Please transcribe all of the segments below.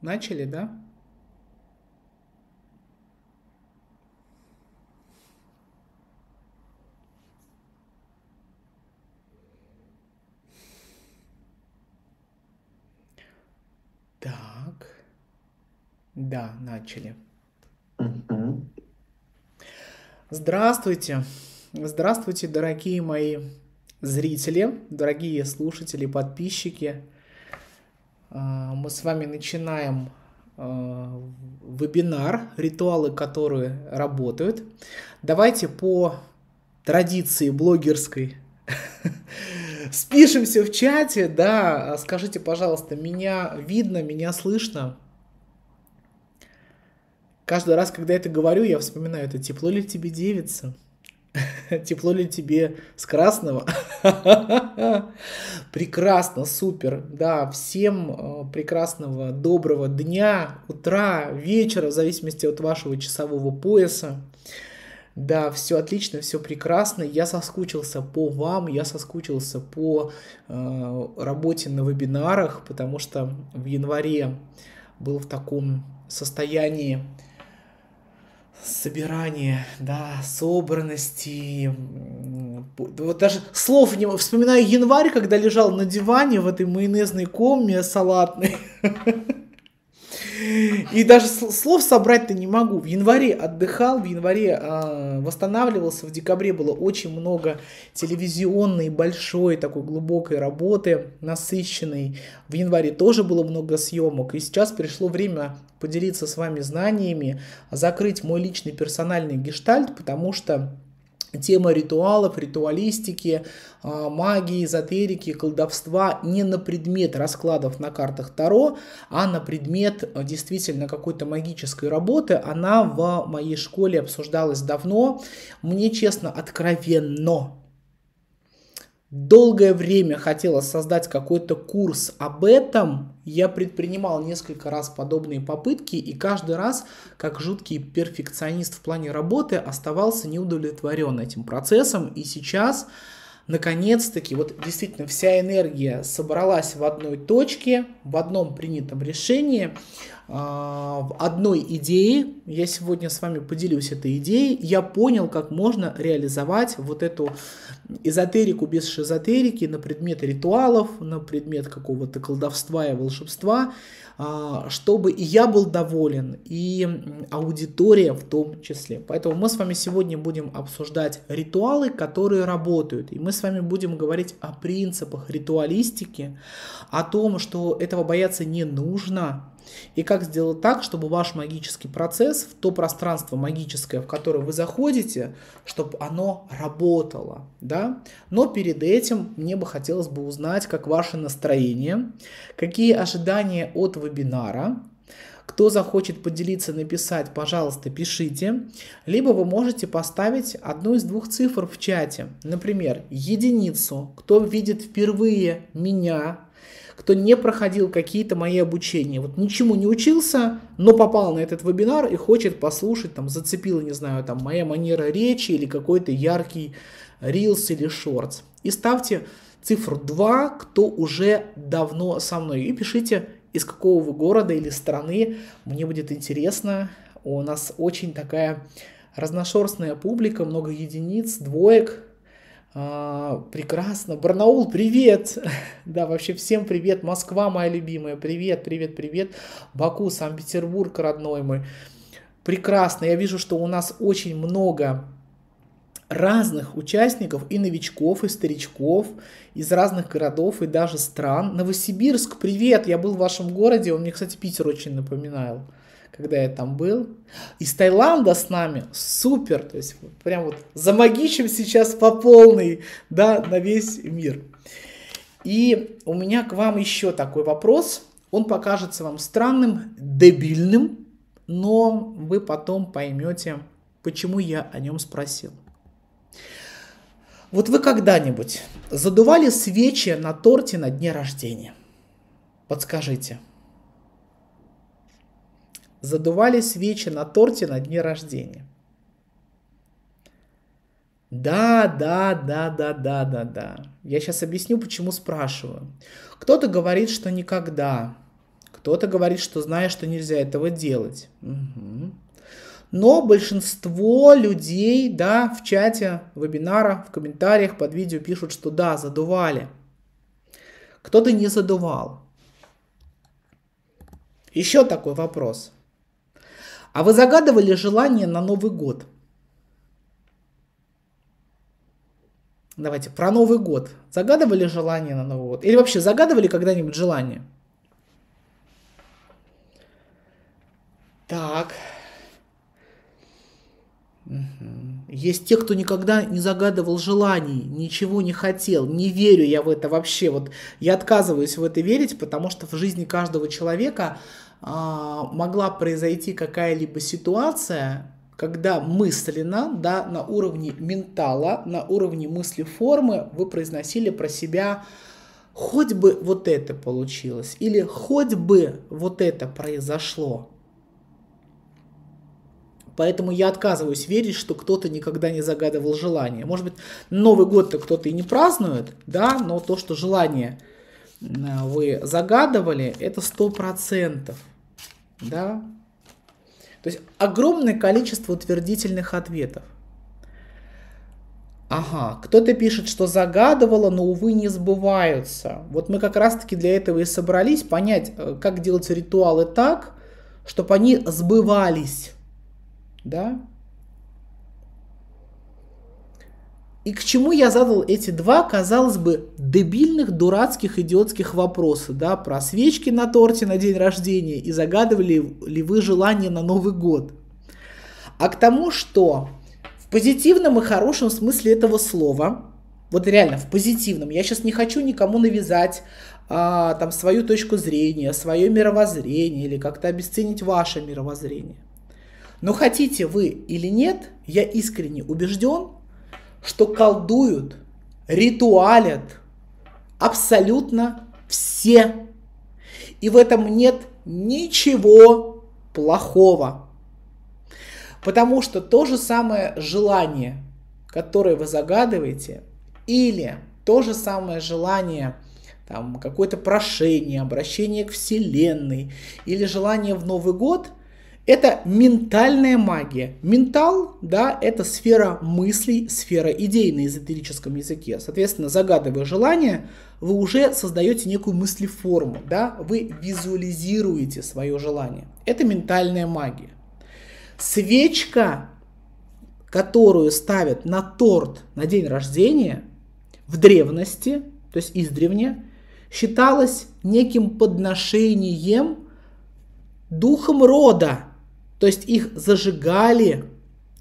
Начали, да? Так. Да, начали. Здравствуйте. Здравствуйте, дорогие мои зрители, дорогие слушатели, подписчики. А, мы с вами начинаем а, вебинар, ритуалы, которые работают. Давайте по традиции блогерской спишемся в чате, да, скажите, пожалуйста, меня видно, меня слышно? Каждый раз, когда я это говорю, я вспоминаю, это тепло ли тебе девица? Тепло ли тебе с красного? Прекрасно, супер. Да, всем э, прекрасного, доброго дня, утра, вечера, в зависимости от вашего часового пояса. Да, все отлично, все прекрасно. Я соскучился по вам, я соскучился по э, работе на вебинарах, потому что в январе был в таком состоянии, собирание, да, собранности. Вот даже слов не вспоминаю январь, когда лежал на диване в этой майонезной коме салатной. И даже слов собрать-то не могу. В январе отдыхал, в январе э, восстанавливался, в декабре было очень много телевизионной, большой, такой глубокой работы, насыщенной. В январе тоже было много съемок. И сейчас пришло время поделиться с вами знаниями, закрыть мой личный персональный гештальт, потому что тема ритуалов, ритуалистики, а, магии, эзотерики, колдовства не на предмет раскладов на картах Таро, а на предмет а, действительно какой-то магической работы. Она в моей школе обсуждалась давно. Мне, честно, откровенно долгое время хотела создать какой-то курс об этом. Я предпринимал несколько раз подобные попытки и каждый раз, как жуткий перфекционист в плане работы, оставался неудовлетворен этим процессом. И сейчас наконец-таки вот действительно вся энергия собралась в одной точке, в одном принятом решении, а, в одной идее. Я сегодня с вами поделюсь этой идеей. Я понял, как можно реализовать вот эту эзотерику без шизотерики на предмет ритуалов, на предмет какого-то колдовства и волшебства. А, чтобы и я был доволен, и аудитория в том числе. Поэтому мы с вами сегодня будем обсуждать ритуалы, которые работают. И мы с вами будем говорить о принципах ритуалистики, о том, что этого бояться не нужно, и как сделать так, чтобы ваш магический процесс в то пространство магическое, в которое вы заходите, чтобы оно работало, да. Но перед этим мне бы хотелось бы узнать, как ваше настроение, какие ожидания от вебинара, кто захочет поделиться, написать, пожалуйста, пишите. Либо вы можете поставить одну из двух цифр в чате. Например, единицу. Кто видит впервые меня кто не проходил какие-то мои обучения, вот ничему не учился, но попал на этот вебинар и хочет послушать, там, зацепила, не знаю, там, моя манера речи или какой-то яркий рилс или шортс. И ставьте цифру 2, кто уже давно со мной, и пишите, из какого вы города или страны, мне будет интересно, у нас очень такая разношерстная публика, много единиц, двоек, а, прекрасно. Барнаул, привет! да, вообще всем привет. Москва, моя любимая. Привет, привет, привет. Баку, Санкт-Петербург, родной мой. Прекрасно. Я вижу, что у нас очень много разных участников, и новичков, и старичков, из разных городов и даже стран. Новосибирск, привет! Я был в вашем городе. Он мне, кстати, Питер очень напоминал когда я там был. Из Таиланда с нами, супер, то есть прям вот за замагичим сейчас по полной, да, на весь мир. И у меня к вам еще такой вопрос. Он покажется вам странным, дебильным, но вы потом поймете, почему я о нем спросил. Вот вы когда-нибудь задували свечи на торте на дне рождения? Подскажите – задували свечи на торте на дне рождения. Да, да, да, да, да, да, да. Я сейчас объясню, почему спрашиваю. Кто-то говорит, что никогда. Кто-то говорит, что знает, что нельзя этого делать. Угу. Но большинство людей, да, в чате вебинара, в комментариях под видео пишут, что да, задували. Кто-то не задувал. Еще такой вопрос. А вы загадывали желание на Новый год? Давайте, про Новый год. Загадывали желание на Новый год? Или вообще загадывали когда-нибудь желание? Так. Есть те, кто никогда не загадывал желаний, ничего не хотел, не верю я в это вообще. Вот я отказываюсь в это верить, потому что в жизни каждого человека а, могла произойти какая-либо ситуация, когда мысленно, да, на уровне ментала, на уровне мысли формы вы произносили про себя хоть бы вот это получилось, или хоть бы вот это произошло. Поэтому я отказываюсь верить, что кто-то никогда не загадывал желание. Может быть, Новый год-то кто-то и не празднует, да, но то, что желание – Э, вы загадывали, это 100%. Да? То есть огромное количество утвердительных ответов. Ага, кто-то пишет, что загадывала, но, увы, не сбываются. Вот мы как раз-таки для этого и собрались, понять, э, как делать ритуалы так, чтобы они сбывались. Да? И к чему я задал эти два, казалось бы, дебильных, дурацких, идиотских вопроса, да, про свечки на торте на день рождения и загадывали ли вы желание на Новый год. А к тому, что в позитивном и хорошем смысле этого слова, вот реально в позитивном, я сейчас не хочу никому навязать а, там свою точку зрения, свое мировоззрение или как-то обесценить ваше мировоззрение. Но хотите вы или нет, я искренне убежден, что колдуют, ритуалят абсолютно все. И в этом нет ничего плохого. Потому что то же самое желание, которое вы загадываете, или то же самое желание, там, какое-то прошение, обращение к Вселенной, или желание в Новый год – это ментальная магия. Ментал, да, это сфера мыслей, сфера идей на эзотерическом языке. Соответственно, загадывая желание, вы уже создаете некую мыслеформу, да, вы визуализируете свое желание. Это ментальная магия. Свечка, которую ставят на торт на день рождения, в древности, то есть издревне, считалась неким подношением духом рода, то есть их зажигали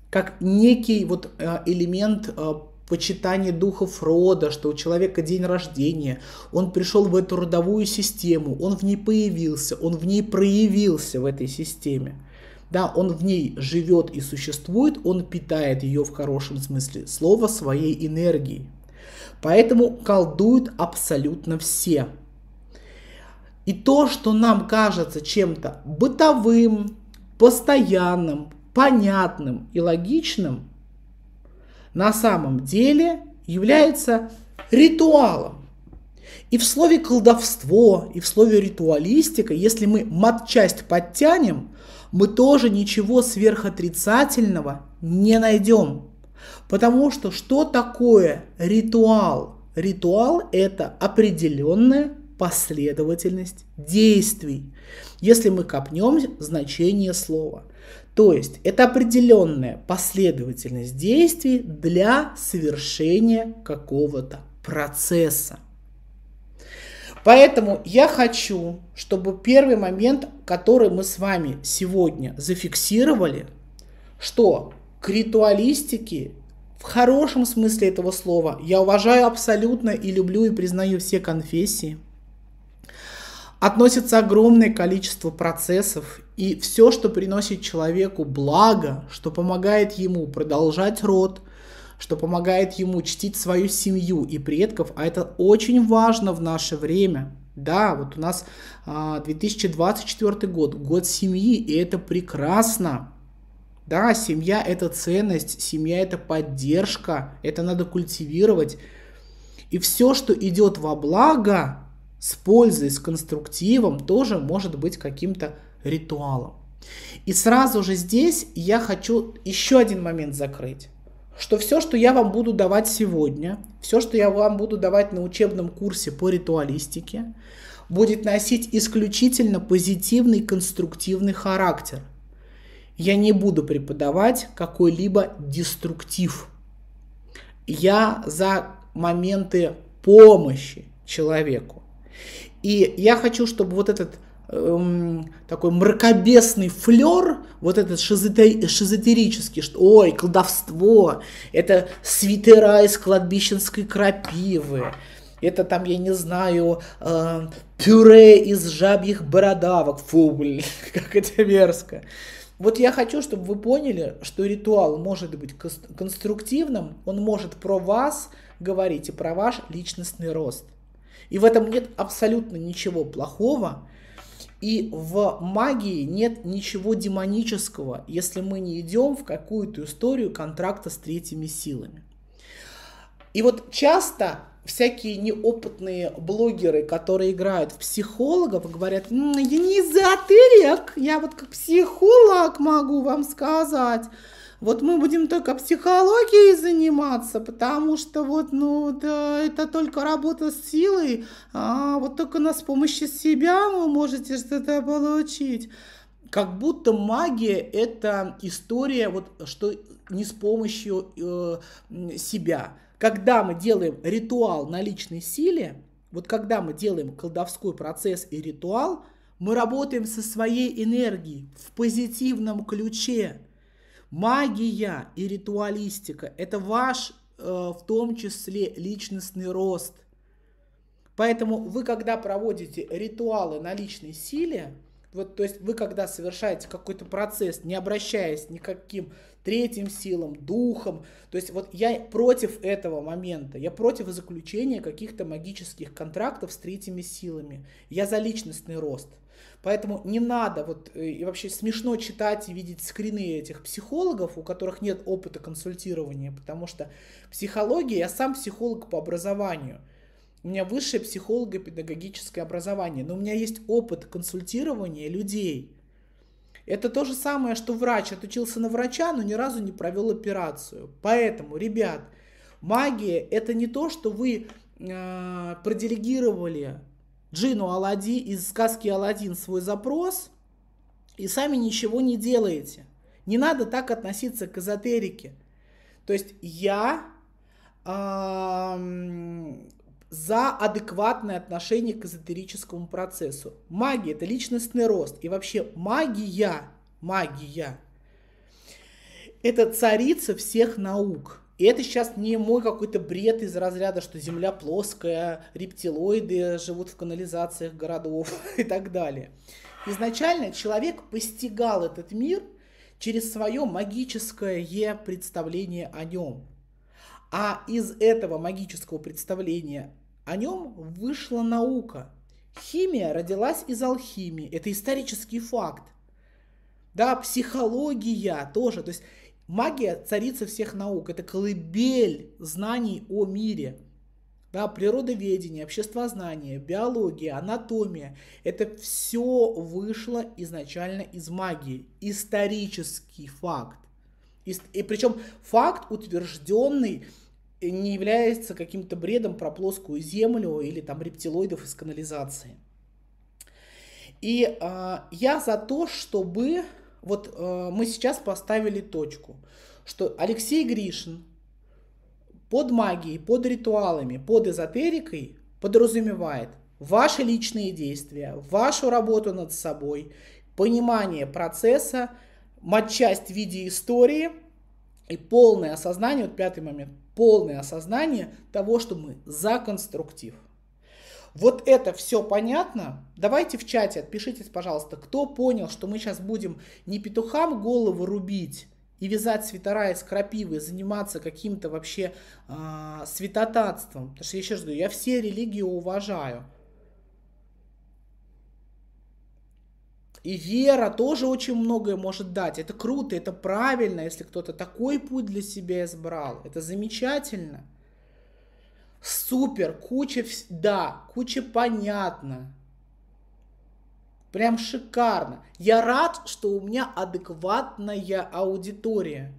как некий вот э, элемент э, почитание духов Фрода, что у человека день рождения, он пришел в эту родовую систему, он в ней появился, он в ней проявился в этой системе. Да, он в ней живет и существует, он питает ее в хорошем смысле слова своей энергией. Поэтому колдуют абсолютно все. И то, что нам кажется чем-то бытовым, постоянным, понятным и логичным на самом деле является ритуалом. И в слове колдовство, и в слове ритуалистика, если мы матчасть подтянем, мы тоже ничего сверхотрицательного не найдем. Потому что что такое ритуал? Ритуал – это определенное последовательность действий, если мы копнем значение слова. То есть это определенная последовательность действий для совершения какого-то процесса. Поэтому я хочу, чтобы первый момент, который мы с вами сегодня зафиксировали, что к ритуалистике в хорошем смысле этого слова я уважаю абсолютно и люблю и признаю все конфессии – относится огромное количество процессов, и все, что приносит человеку благо, что помогает ему продолжать род, что помогает ему чтить свою семью и предков, а это очень важно в наше время. Да, вот у нас 2024 а, год, год семьи, и это прекрасно. Да, семья – это ценность, семья – это поддержка, это надо культивировать. И все, что идет во благо, с пользой, с конструктивом тоже может быть каким-то ритуалом. И сразу же здесь я хочу еще один момент закрыть что все, что я вам буду давать сегодня, все, что я вам буду давать на учебном курсе по ритуалистике, будет носить исключительно позитивный конструктивный характер. Я не буду преподавать какой-либо деструктив. Я за моменты помощи человеку. И я хочу, чтобы вот этот эм, такой мракобесный флер, вот этот шизотерический, что ой, колдовство, это свитера из кладбищенской крапивы, это там, я не знаю, э, пюре из жабьих бородавок, фу, блин, как это мерзко. Вот я хочу, чтобы вы поняли, что ритуал может быть конструктивным, он может про вас говорить и про ваш личностный рост. И в этом нет абсолютно ничего плохого. И в магии нет ничего демонического, если мы не идем в какую-то историю контракта с третьими силами. И вот часто всякие неопытные блогеры, которые играют в психологов, говорят, я не эзотерик, я вот как психолог могу вам сказать. Вот мы будем только психологией заниматься, потому что вот, ну, да, это только работа с силой, а вот только нас с помощью себя вы можете что-то получить. Как будто магия – это история, вот, что не с помощью э, себя. Когда мы делаем ритуал на личной силе, вот когда мы делаем колдовской процесс и ритуал, мы работаем со своей энергией в позитивном ключе – Магия и ритуалистика – это ваш, э, в том числе, личностный рост. Поэтому вы, когда проводите ритуалы на личной силе, вот, то есть вы, когда совершаете какой-то процесс, не обращаясь никаким третьим силам, духом, то есть вот я против этого момента, я против заключения каких-то магических контрактов с третьими силами, я за личностный рост – Поэтому не надо, вот э, и вообще смешно читать и видеть скрины этих психологов, у которых нет опыта консультирования, потому что психология, я сам психолог по образованию, у меня высшее психолого-педагогическое образование, но у меня есть опыт консультирования людей. Это то же самое, что врач отучился на врача, но ни разу не провел операцию. Поэтому, ребят, магия это не то, что вы э, проделегировали Джину Алади из сказки Алладин свой запрос и сами ничего не делаете. Не надо так относиться к эзотерике. То есть я э, за адекватное отношение к эзотерическому процессу. Магия – это личностный рост. И вообще магия, магия – это царица всех наук – и это сейчас не мой какой-то бред из разряда, что Земля плоская, рептилоиды живут в канализациях городов и так далее. Изначально человек постигал этот мир через свое магическое представление о нем. А из этого магического представления о нем вышла наука. Химия родилась из алхимии. Это исторический факт. Да, психология тоже. То есть Магия царица всех наук, это колыбель знаний о мире. Да, природоведение, обществознание, биология, анатомия – это все вышло изначально из магии. Исторический факт. И, и причем факт утвержденный э, не является каким-то бредом про плоскую землю или там рептилоидов из канализации. И э, я за то, чтобы вот э, мы сейчас поставили точку, что Алексей Гришин под магией, под ритуалами, под эзотерикой подразумевает ваши личные действия, вашу работу над собой, понимание процесса, матчасть в виде истории и полное осознание, вот пятый момент, полное осознание того, что мы за конструктив. Вот это все понятно? Давайте в чате отпишитесь, пожалуйста, кто понял, что мы сейчас будем не петухам голову рубить, и вязать свитера из крапивы, заниматься каким-то вообще э, святотатством. Потому что я еще раз говорю, я все религии уважаю. И вера тоже очень многое может дать. Это круто, это правильно, если кто-то такой путь для себя избрал. Это замечательно супер, куча, да, куча понятно. Прям шикарно. Я рад, что у меня адекватная аудитория.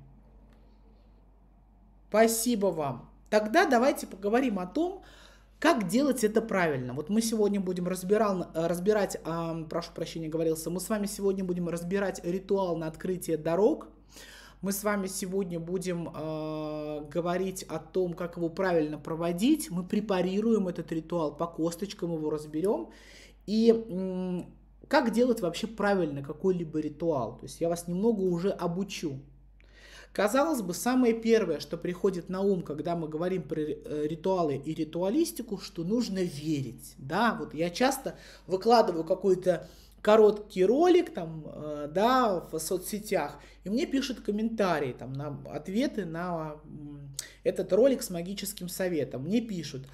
Спасибо вам. Тогда давайте поговорим о том, как делать это правильно? Вот мы сегодня будем разбирал, разбирать, э, прошу прощения, говорился, мы с вами сегодня будем разбирать ритуал на открытие дорог. Мы с вами сегодня будем э, говорить о том, как его правильно проводить. Мы препарируем этот ритуал, по косточкам его разберем. И э, как делать вообще правильно какой-либо ритуал. То есть я вас немного уже обучу. Казалось бы, самое первое, что приходит на ум, когда мы говорим про э, ритуалы и ритуалистику, что нужно верить. Да, вот я часто выкладываю какой-то короткий ролик там, э, да, в соцсетях, и мне пишут комментарии, там, на ответы на этот ролик с магическим советом. Мне пишут,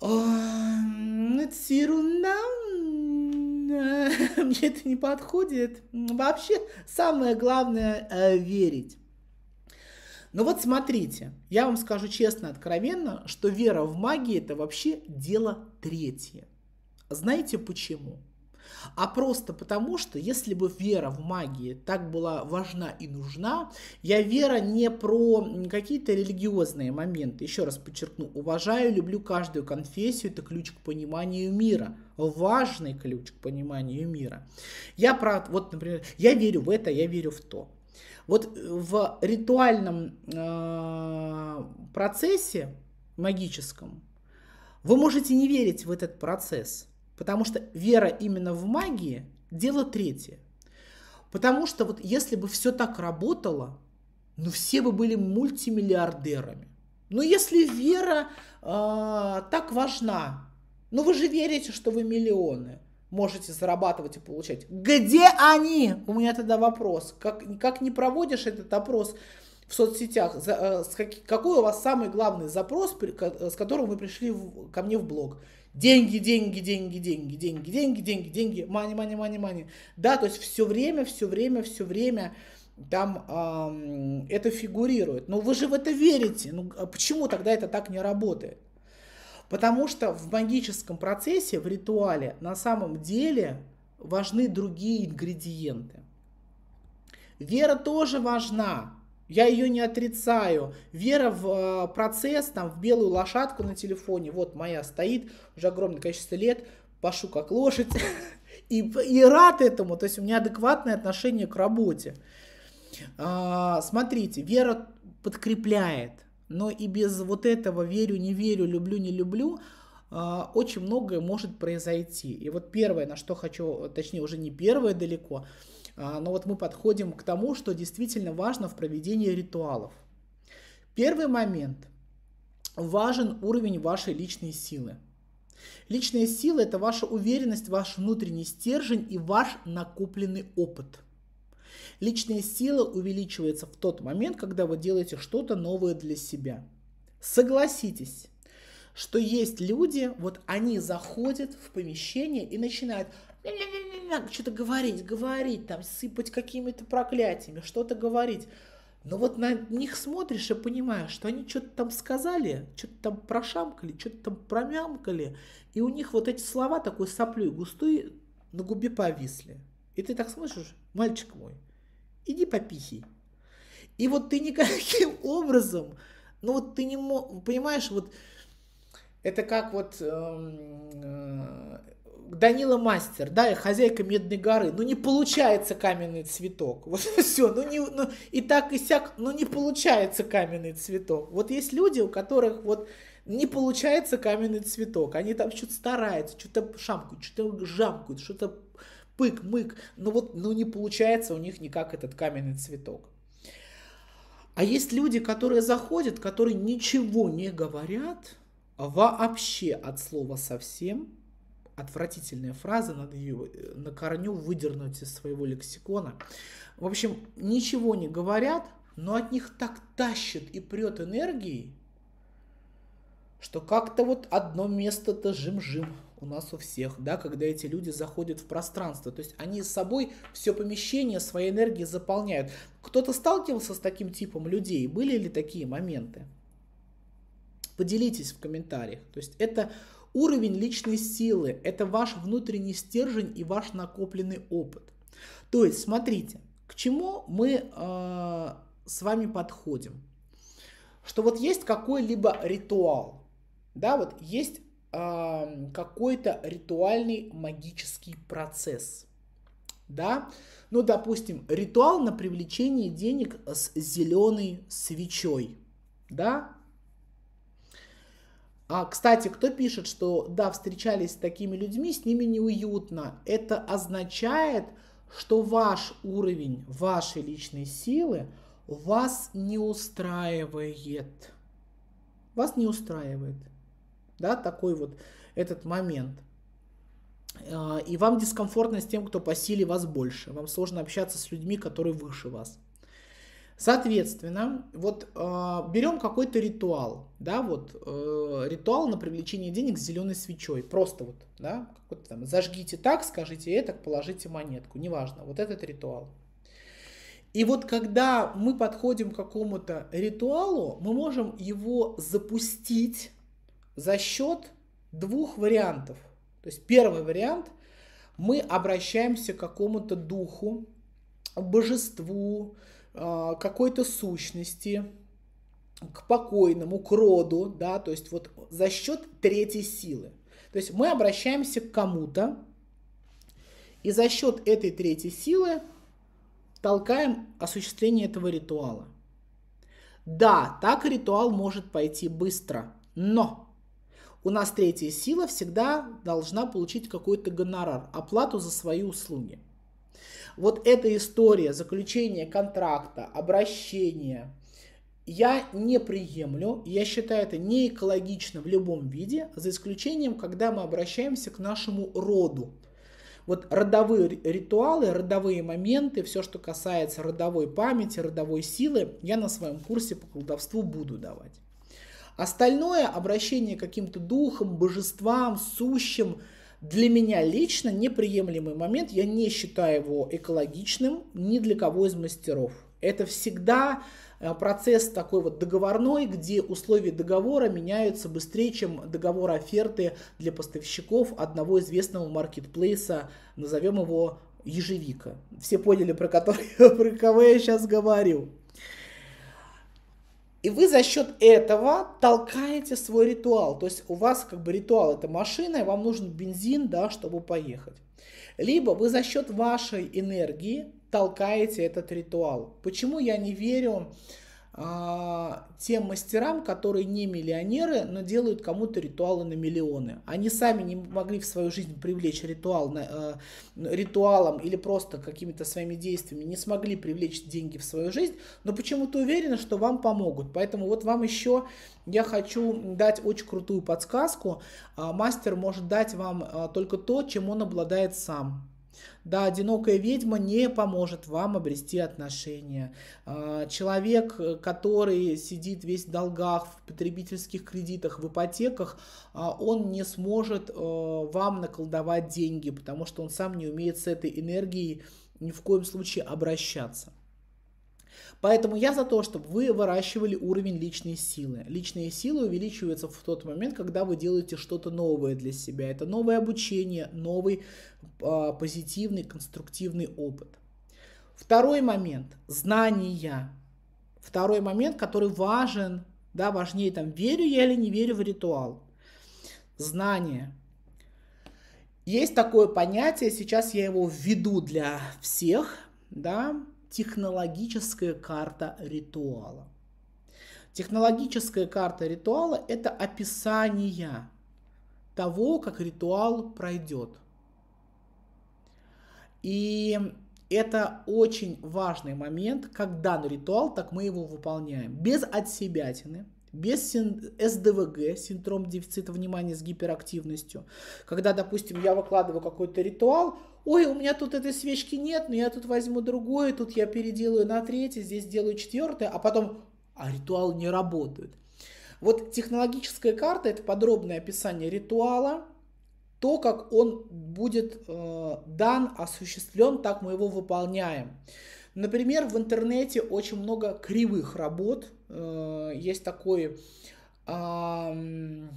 это ерунда, э, мне это не подходит. Вообще, самое главное э, верить. Но ну вот смотрите, я вам скажу честно, откровенно, что вера в магии это вообще дело третье. Знаете почему? а просто потому, что если бы вера в магии так была важна и нужна, я вера не про какие-то религиозные моменты, еще раз подчеркну, уважаю, люблю каждую конфессию, это ключ к пониманию мира, важный ключ к пониманию мира. Я про, вот, например, я верю в это, я верю в то. Вот э, в ритуальном э, процессе магическом вы можете не верить в этот процесс – Потому что вера именно в магии – дело третье. Потому что вот если бы все так работало, ну все бы были мультимиллиардерами. Но ну, если вера э, так важна, ну вы же верите, что вы миллионы можете зарабатывать и получать. Где они? У меня тогда вопрос. Как, как не проводишь этот опрос в соцсетях? За, э, с как, какой у вас самый главный запрос, при, к, с которым вы пришли в, ко мне в блог? Деньги, деньги, деньги, деньги, деньги, деньги, деньги, деньги, мани, мани, мани, мани. Да, то есть все время, все время, все время там эм, это фигурирует. Но вы же в это верите. Ну а почему тогда это так не работает? Потому что в магическом процессе, в ритуале, на самом деле важны другие ингредиенты. Вера тоже важна, я ее не отрицаю. Вера в э, процесс, там, в белую лошадку на телефоне, вот моя стоит, уже огромное количество лет, пашу как лошадь. И, и рад этому, то есть у меня адекватное отношение к работе. А, смотрите, вера подкрепляет, но и без вот этого верю, не верю, люблю, не люблю, а, очень многое может произойти. И вот первое, на что хочу, точнее уже не первое далеко, а, но вот мы подходим к тому, что действительно важно в проведении ритуалов. Первый момент. Важен уровень вашей личной силы. Личная сила – это ваша уверенность, ваш внутренний стержень и ваш накопленный опыт. Личная сила увеличивается в тот момент, когда вы делаете что-то новое для себя. Согласитесь, что есть люди, вот они заходят в помещение и начинают – что-то говорить, говорить, там, сыпать какими-то проклятиями, что-то говорить. Но вот на них смотришь и понимаешь, что они что-то там сказали, что-то там прошамкали, что-то там промямкали, и у них вот эти слова такой соплей густой на губе повисли. И ты так слышишь, мальчик мой, иди попихи. И вот ты никаким образом, ну вот ты не мог, понимаешь, вот это как вот эм, э, э, Данила Мастер, да, и хозяйка Медной горы, ну не получается каменный цветок. Вот все, ну, не, ну и так и сяк, ну не получается каменный цветок. Вот есть люди, у которых вот не получается каменный цветок. Они там что-то стараются, что-то шамкают, что-то жамкают, что-то пык-мык. Но ну, вот ну не получается у них никак этот каменный цветок. А есть люди, которые заходят, которые ничего не говорят вообще от слова совсем – отвратительная фраза, надо ее э, на корню выдернуть из своего лексикона. В общем, ничего не говорят, но от них так тащит и прет энергией, что как-то вот одно место-то жим-жим у нас у всех, да, когда эти люди заходят в пространство. То есть они с собой все помещение своей энергией заполняют. Кто-то сталкивался с таким типом людей? Были ли такие моменты? Поделитесь в комментариях. То есть это Уровень личной силы – это ваш внутренний стержень и ваш накопленный опыт. То есть, смотрите, к чему мы э, с вами подходим. Что вот есть какой-либо ритуал, да, вот есть э, какой-то ритуальный магический процесс – да, ну, допустим, ритуал на привлечение денег с зеленой свечой, да, а, кстати, кто пишет, что да, встречались с такими людьми, с ними неуютно, это означает, что ваш уровень вашей личной силы вас не устраивает. Вас не устраивает. Да, такой вот этот момент. А, и вам дискомфортно с тем, кто по силе вас больше. Вам сложно общаться с людьми, которые выше вас. Соответственно, вот э, берем какой-то ритуал, да, вот э, ритуал на привлечение денег с зеленой свечой, просто вот, да, какой-то там зажгите так, скажите это, положите монетку, неважно, вот этот ритуал. И вот когда мы подходим к какому-то ритуалу, мы можем его запустить за счет двух вариантов. То есть первый вариант – мы обращаемся к какому-то духу, божеству, а, какой-то сущности, к покойному, к роду, да, то есть вот за счет третьей силы. То есть мы обращаемся к кому-то, и за счет этой третьей силы толкаем осуществление этого ритуала. Да, так ритуал может пойти быстро, но у нас третья сила всегда должна получить какой-то гонорар, оплату за свои услуги. Вот эта история заключения контракта, обращения, я не приемлю, я считаю это не экологично в любом виде, за исключением, когда мы обращаемся к нашему роду. Вот родовые ритуалы, родовые моменты, все, что касается родовой памяти, родовой силы, я на своем курсе по колдовству буду давать. Остальное обращение каким-то духом, божествам, сущим – для меня лично неприемлемый момент, я не считаю его экологичным ни для кого из мастеров. Это всегда э, процесс такой вот договорной, где условия договора меняются быстрее, чем договор оферты для поставщиков одного известного маркетплейса, назовем его ежевика. Все поняли, про, который, про кого я сейчас говорю. И вы за счет этого толкаете свой ритуал. То есть у вас как бы ритуал это машина, и вам нужен бензин, да, чтобы поехать. Либо вы за счет вашей энергии толкаете этот ритуал. Почему я не верю а, тем мастерам, которые не миллионеры, но делают кому-то ритуалы на миллионы. Они сами не могли в свою жизнь привлечь ритуал на, э, ритуалом или просто какими-то своими действиями, не смогли привлечь деньги в свою жизнь, но почему-то уверены, что вам помогут. Поэтому вот вам еще я хочу дать очень крутую подсказку. А, мастер может дать вам а, только то, чем он обладает сам. Да, одинокая ведьма не поможет вам обрести отношения. А, человек, э, который сидит весь в долгах, в потребительских кредитах, в ипотеках, а, он не сможет э, вам наколдовать деньги, потому что он сам не умеет с этой энергией ни в коем случае обращаться. Поэтому я за то, чтобы вы выращивали уровень личной силы. Личные силы увеличиваются в тот момент, когда вы делаете что-то новое для себя. Это новое обучение, новый э, позитивный, конструктивный опыт. Второй момент – знания. Второй момент, который важен, да, важнее там, верю я или не верю в ритуал. Знания. Есть такое понятие, сейчас я его введу для всех, да, технологическая карта ритуала. Технологическая карта ритуала – это описание того, как ритуал пройдет. И это очень важный момент, как дан ритуал, так мы его выполняем. Без отсебятины, без СДВГ, синдром дефицита внимания с гиперактивностью. Когда, допустим, я выкладываю какой-то ритуал, ой, у меня тут этой свечки нет, но я тут возьму другую, тут я переделаю на третье, здесь делаю четвертое, а потом, а ритуал не работает. Вот технологическая карта – это подробное описание ритуала, то, как он будет э, дан, осуществлен, так мы его выполняем. Например, в интернете очень много кривых работ. Э, есть такой э,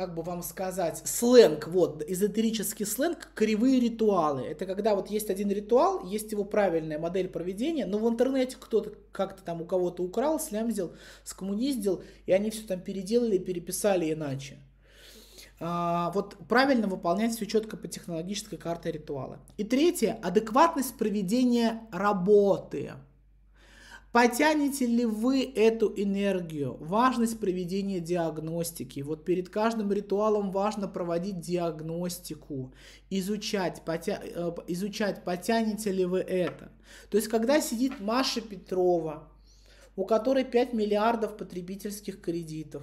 как бы вам сказать, сленг, вот, эзотерический сленг, кривые ритуалы. Это когда вот есть один ритуал, есть его правильная модель проведения, но в интернете кто-то как-то там у кого-то украл, слямзил, скоммуниздил, и они все там переделали, переписали иначе. А, вот правильно выполнять все четко по технологической карте ритуала. И третье, адекватность проведения работы. Потянете ли вы эту энергию? Важность проведения диагностики. Вот перед каждым ритуалом важно проводить диагностику, изучать, потя... Э, изучать потянете ли вы это. То есть, когда сидит Маша Петрова, у которой 5 миллиардов потребительских кредитов,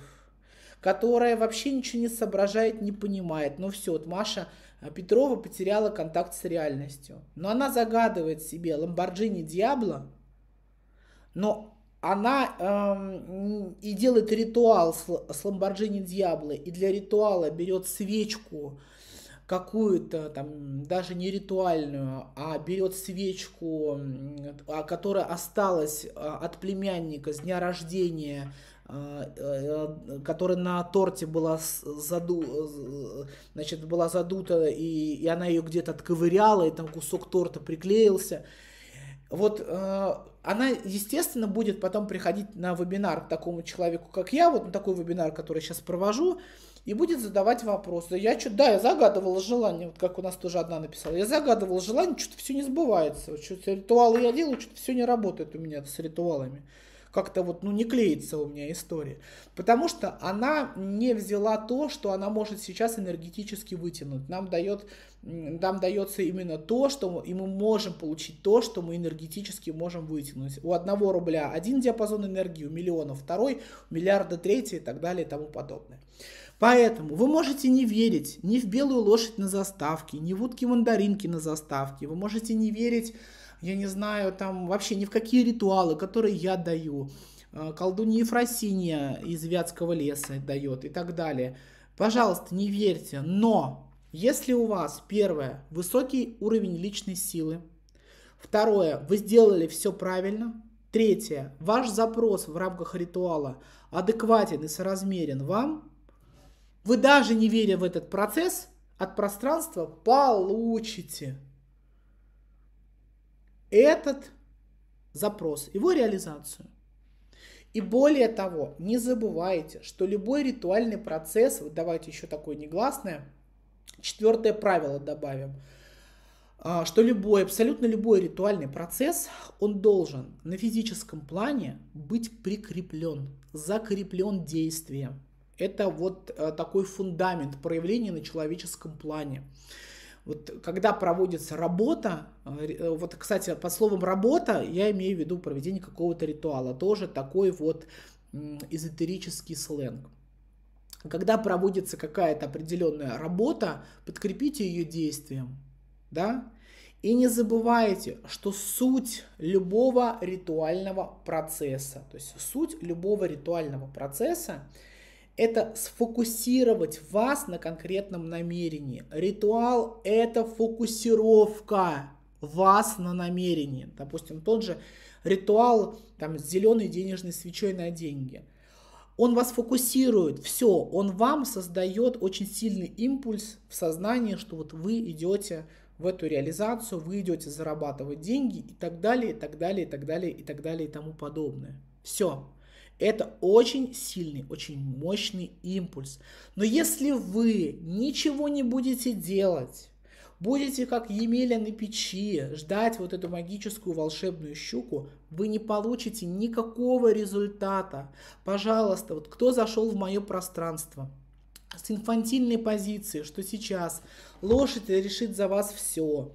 которая вообще ничего не соображает, не понимает. но все, вот Маша э, Петрова потеряла контакт с реальностью. Но она загадывает себе Ламборджини Диабло, но она эм, и делает ритуал с, с Ламборджини Дьяблы, и для ритуала берет свечку какую-то, там, даже не ритуальную, а берет свечку, а, которая осталась э, от племянника с дня рождения, э, э, которая на торте была, заду, значит, была задута, и, и она ее где-то отковыряла, и там кусок торта приклеился – вот э, она, естественно, будет потом приходить на вебинар к такому человеку, как я, вот на такой вебинар, который я сейчас провожу, и будет задавать вопросы. Я что, да, я загадывала желание, вот как у нас тоже одна написала, я загадывала желание, что-то все не сбывается, что-то ритуалы я делаю, что-то все не работает у меня с ритуалами. Как-то вот, ну, не клеится у меня история. Потому что она не взяла то, что она может сейчас энергетически вытянуть. Нам дает нам дается именно то, что и мы можем получить то, что мы энергетически можем вытянуть. У одного рубля один диапазон энергии, у миллиона второй, у миллиарда третий и так далее и тому подобное. Поэтому вы можете не верить ни в белую лошадь на заставке, ни в утки-мандаринки на заставке, вы можете не верить, я не знаю, там вообще ни в какие ритуалы, которые я даю, а, колдунья Ефросиния из Вятского леса дает и так далее. Пожалуйста, не верьте, но если у вас, первое, высокий уровень личной силы, второе, вы сделали все правильно, третье, ваш запрос в рамках ритуала адекватен и соразмерен вам, вы даже не веря в этот процесс, от пространства получите этот запрос, его реализацию. И более того, не забывайте, что любой ритуальный процесс, давайте еще такое негласное – Четвертое правило добавим, а, что любой, абсолютно любой ритуальный процесс, он должен на физическом плане быть прикреплен, закреплен действием. Это вот э, такой фундамент проявления на человеческом плане. Вот когда проводится работа, э, э, вот, кстати, под словом «работа» я имею в виду проведение какого-то ритуала, тоже такой вот эзотерический сленг когда проводится какая-то определенная работа, подкрепите ее действием, да? И не забывайте, что суть любого ритуального процесса, то есть суть любого ритуального процесса – это сфокусировать вас на конкретном намерении. Ритуал – это фокусировка вас на намерении. Допустим, тот же ритуал там, с зеленой денежной свечой на деньги – он вас фокусирует, все, он вам создает очень сильный импульс в сознании, что вот вы идете в эту реализацию, вы идете зарабатывать деньги и так далее, и так далее, и так далее, и так далее, и тому подобное. Все. Это очень сильный, очень мощный импульс. Но если вы ничего не будете делать, будете как Емеля на печи ждать вот эту магическую волшебную щуку, вы не получите никакого результата. Пожалуйста, вот кто зашел в мое пространство с инфантильной позиции, что сейчас лошадь решит за вас все.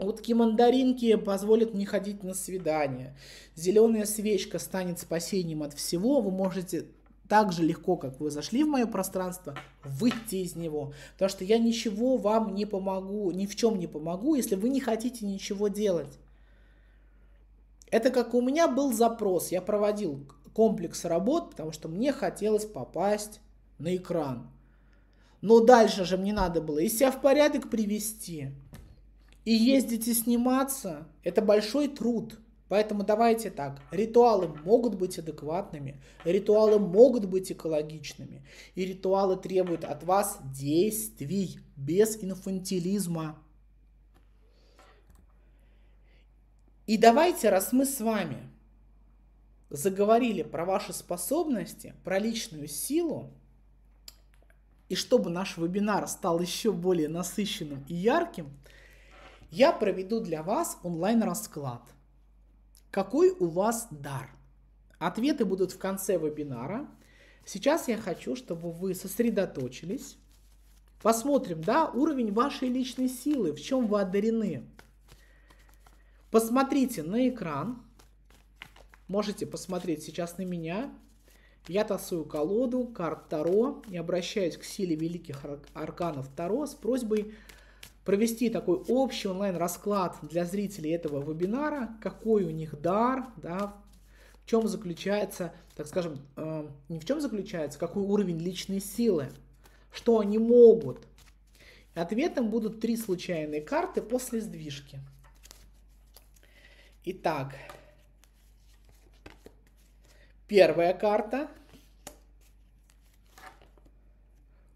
Утки мандаринки позволят не ходить на свидание. Зеленая свечка станет спасением от всего. Вы можете так же легко, как вы зашли в мое пространство, выйти из него. Потому что я ничего вам не помогу, ни в чем не помогу, если вы не хотите ничего делать. Это как у меня был запрос. Я проводил комплекс работ, потому что мне хотелось попасть на экран. Но дальше же мне надо было и себя в порядок привести, и ездить и сниматься. Это большой труд. Поэтому давайте так, ритуалы могут быть адекватными, ритуалы могут быть экологичными, и ритуалы требуют от вас действий без инфантилизма. И давайте, раз мы с вами заговорили про ваши способности, про личную силу, и чтобы наш вебинар стал еще более насыщенным и ярким, я проведу для вас онлайн-расклад. Какой у вас дар? Ответы будут в конце вебинара. Сейчас я хочу, чтобы вы сосредоточились. Посмотрим, да, уровень вашей личной силы, в чем вы одарены, Посмотрите на экран. Можете посмотреть сейчас на меня. Я тасую колоду карт Таро и обращаюсь к силе великих арканов Таро с просьбой провести такой общий онлайн-расклад для зрителей этого вебинара, какой у них дар, да, в чем заключается, так скажем, э, не в чем заключается, какой уровень личной силы, что они могут. Ответом будут три случайные карты после сдвижки. Итак, первая карта,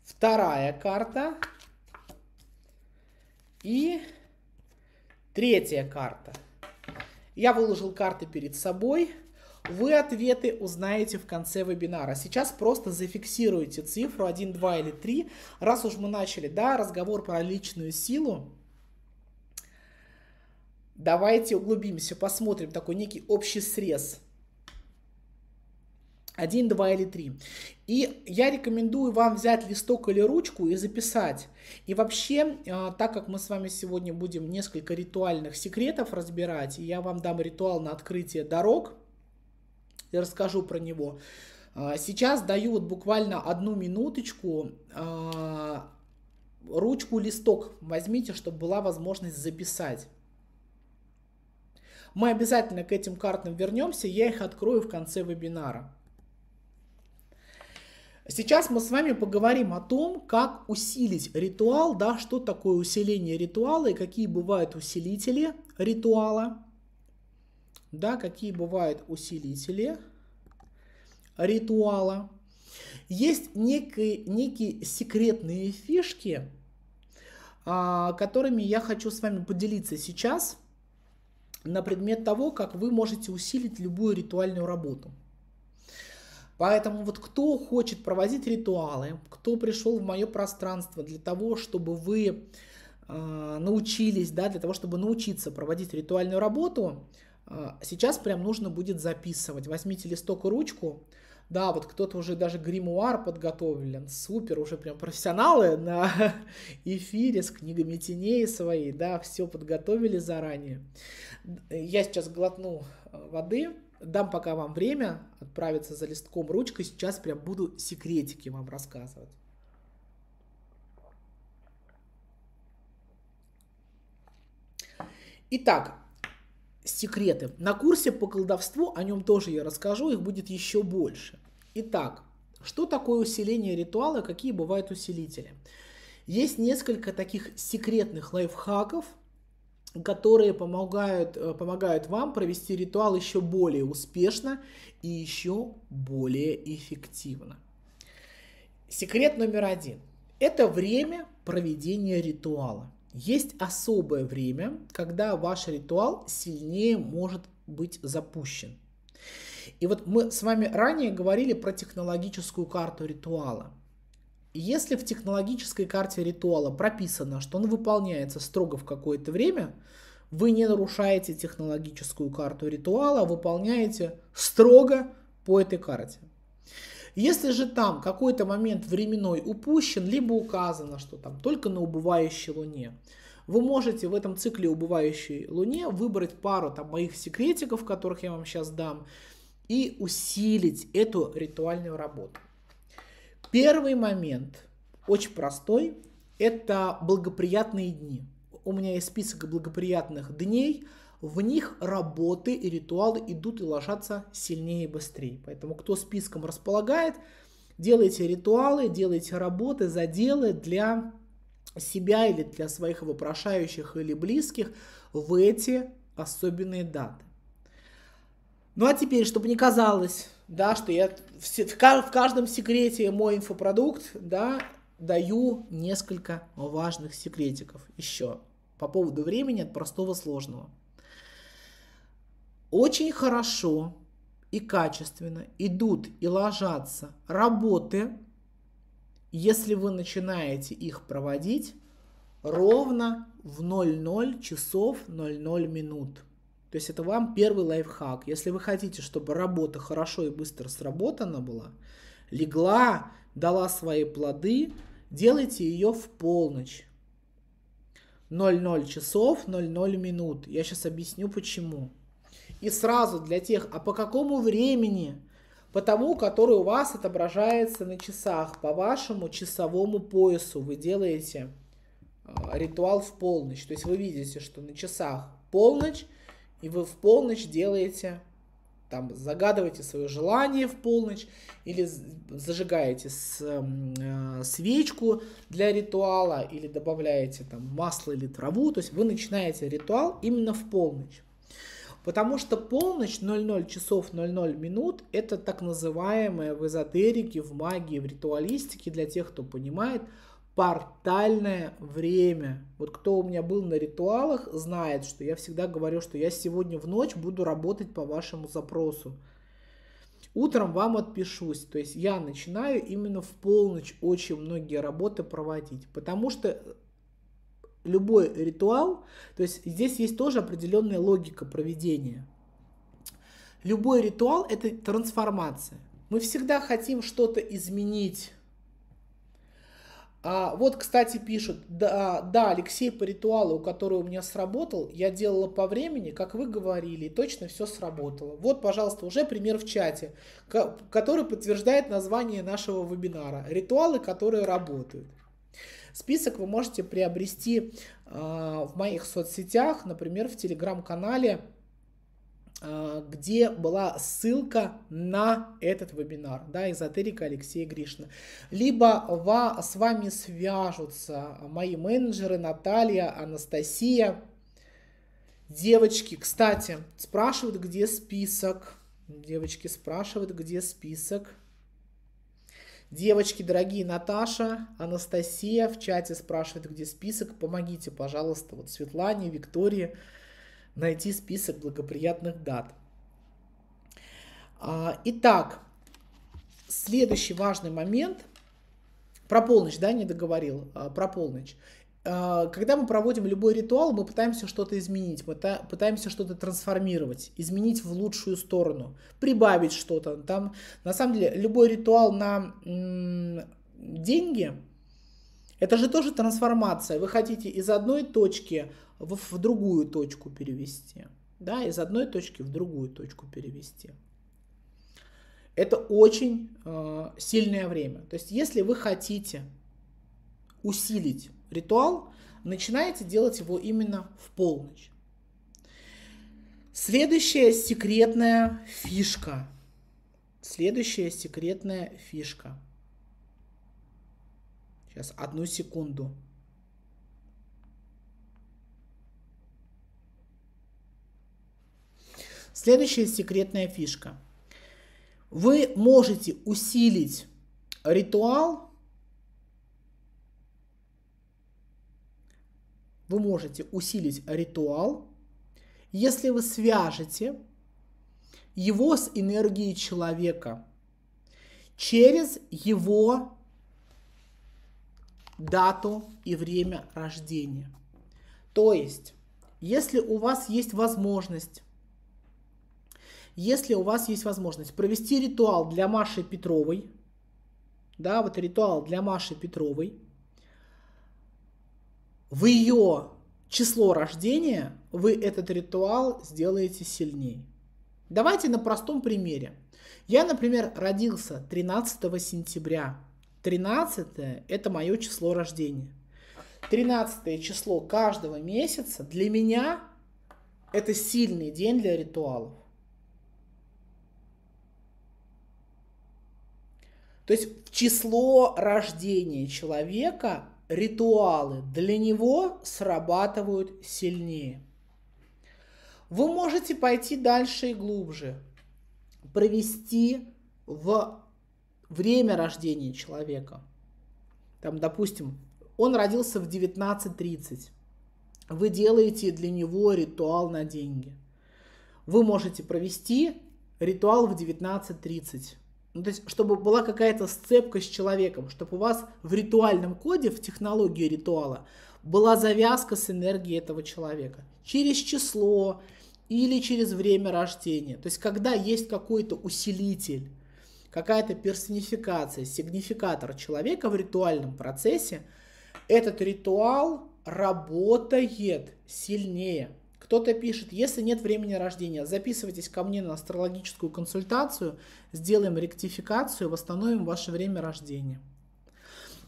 вторая карта и третья карта. Я выложил карты перед собой. Вы ответы узнаете в конце вебинара. Сейчас просто зафиксируйте цифру 1, 2 или 3. Раз уж мы начали да, разговор про личную силу, Давайте углубимся, посмотрим такой некий общий срез. один, два или три. И я рекомендую вам взять листок или ручку и записать. И вообще, а, так как мы с вами сегодня будем несколько ритуальных секретов разбирать, и я вам дам ритуал на открытие дорог, я расскажу про него. А, сейчас даю вот буквально одну минуточку, а, ручку, листок возьмите, чтобы была возможность записать. Мы обязательно к этим картам вернемся, я их открою в конце вебинара. Сейчас мы с вами поговорим о том, как усилить ритуал, да, что такое усиление ритуала и какие бывают усилители ритуала, да, какие бывают усилители ритуала. Есть некие, некие секретные фишки, а, которыми я хочу с вами поделиться сейчас – на предмет того, как вы можете усилить любую ритуальную работу. Поэтому вот кто хочет проводить ритуалы, кто пришел в мое пространство для того, чтобы вы э, научились, да, для того, чтобы научиться проводить ритуальную работу, э, сейчас прям нужно будет записывать. Возьмите листок и ручку, да, вот кто-то уже даже гримуар подготовлен, супер, уже прям профессионалы на эфире с книгами теней свои, да, все подготовили заранее. Я сейчас глотну э, воды, дам пока вам время отправиться за листком ручкой, сейчас прям буду секретики вам рассказывать. Итак, секреты. На курсе по колдовству, о нем тоже я расскажу, их будет еще больше. Итак, что такое усиление ритуала, какие бывают усилители? Есть несколько таких секретных лайфхаков, которые помогают, э, помогают вам провести ритуал еще более успешно и еще более эффективно. Секрет номер один – это время проведения ритуала. Есть особое время, когда ваш ритуал сильнее может быть запущен. И вот мы с вами ранее говорили про технологическую карту ритуала. Если в технологической карте ритуала прописано, что он выполняется строго в какое-то время, вы не нарушаете технологическую карту ритуала, а выполняете строго по этой карте. Если же там какой-то момент временной упущен, либо указано, что там только на убывающей луне, вы можете в этом цикле убывающей луне выбрать пару там моих секретиков, которых я вам сейчас дам, и усилить эту ритуальную работу. Первый момент, очень простой, это благоприятные дни. У меня есть список благоприятных дней – в них работы и ритуалы идут и ложатся сильнее и быстрее. Поэтому кто списком располагает, делайте ритуалы, делайте работы, заделы для себя или для своих вопрошающих или близких в эти особенные даты. Ну а теперь, чтобы не казалось, да, что я в, в каждом секрете мой инфопродукт, да, даю несколько важных секретиков еще по поводу времени от простого сложного очень хорошо и качественно идут и ложатся работы, если вы начинаете их проводить ровно в 00 часов 00 минут. То есть это вам первый лайфхак. Если вы хотите, чтобы работа хорошо и быстро сработана была, легла, дала свои плоды, делайте ее в полночь. 00 часов 00 минут. Я сейчас объясню почему и сразу для тех, а по какому времени? По тому, который у вас отображается на часах, по вашему часовому поясу вы делаете а, ритуал в полночь. То есть вы видите, что на часах полночь, и вы в полночь делаете, там, загадываете свое желание в полночь, или зажигаете с, э, свечку для ритуала, или добавляете там масло или траву. То есть вы начинаете ритуал именно в полночь. Потому что полночь 00 часов 00 минут это так называемая в эзотерике, в магии, в ритуалистике, для тех, кто понимает, портальное время. Вот кто у меня был на ритуалах, знает, что я всегда говорю, что я сегодня в ночь буду работать по вашему запросу. Утром вам отпишусь. То есть я начинаю именно в полночь очень многие работы проводить. Потому что любой ритуал, то есть здесь есть тоже определенная логика проведения. Любой ритуал – это трансформация. Мы всегда хотим что-то изменить. А, вот, кстати, пишут, да, да, Алексей по ритуалу, который у меня сработал, я делала по времени, как вы говорили, и точно все сработало. Вот, пожалуйста, уже пример в чате, который подтверждает название нашего вебинара. Ритуалы, которые работают. Список вы можете приобрести а, в моих соцсетях, например, в телеграм-канале а, где была ссылка на этот вебинар, да, эзотерика Алексея Гришна. Либо ва, с вами свяжутся мои менеджеры Наталья, Анастасия. Девочки, кстати, спрашивают, где список. Девочки спрашивают, где список. Девочки, дорогие, Наташа, Анастасия в чате спрашивает, где список. Помогите, пожалуйста, вот Светлане, Виктории найти список благоприятных дат. А, итак, следующий важный момент. Про полночь, да, не договорил? А, про полночь. А, когда мы проводим любой ритуал, мы пытаемся что-то изменить, мы пытаемся что-то трансформировать, изменить в лучшую сторону, прибавить что-то. Там, на самом деле, любой ритуал на деньги, это же тоже трансформация. Вы хотите из одной точки в, в другую точку перевести. Да, из одной точки в другую точку перевести. Это очень э, сильное время. То есть, если вы хотите усилить ритуал, начинаете делать его именно в полночь. Следующая секретная фишка. Следующая секретная фишка. Сейчас одну секунду. Следующая секретная фишка. Вы можете усилить ритуал вы можете усилить ритуал, если вы свяжете его с энергией человека через его дату и время рождения. То есть, если у вас есть возможность, если у вас есть возможность провести ритуал для Маши Петровой, да, вот ритуал для Маши Петровой – в ее число рождения вы этот ритуал сделаете сильнее. Давайте на простом примере. Я, например, родился 13 сентября. 13 это мое число рождения. 13 число каждого месяца для меня это сильный день для ритуалов. То есть в число рождения человека ритуалы для него срабатывают сильнее. Вы можете пойти дальше и глубже, провести в время рождения человека. Там, допустим, он родился в 19.30. Вы делаете для него ритуал на деньги. Вы можете провести ритуал в 19.30 ну, то есть, чтобы была какая-то сцепка с человеком, чтобы у вас в ритуальном коде, в технологии ритуала, была завязка с энергией этого человека. Через число или через время рождения. То есть, когда есть какой-то усилитель, какая-то персонификация, сигнификатор человека в ритуальном процессе, этот ритуал работает сильнее. Кто-то пишет, если нет времени рождения, записывайтесь ко мне на астрологическую консультацию, сделаем ректификацию, восстановим ваше время рождения.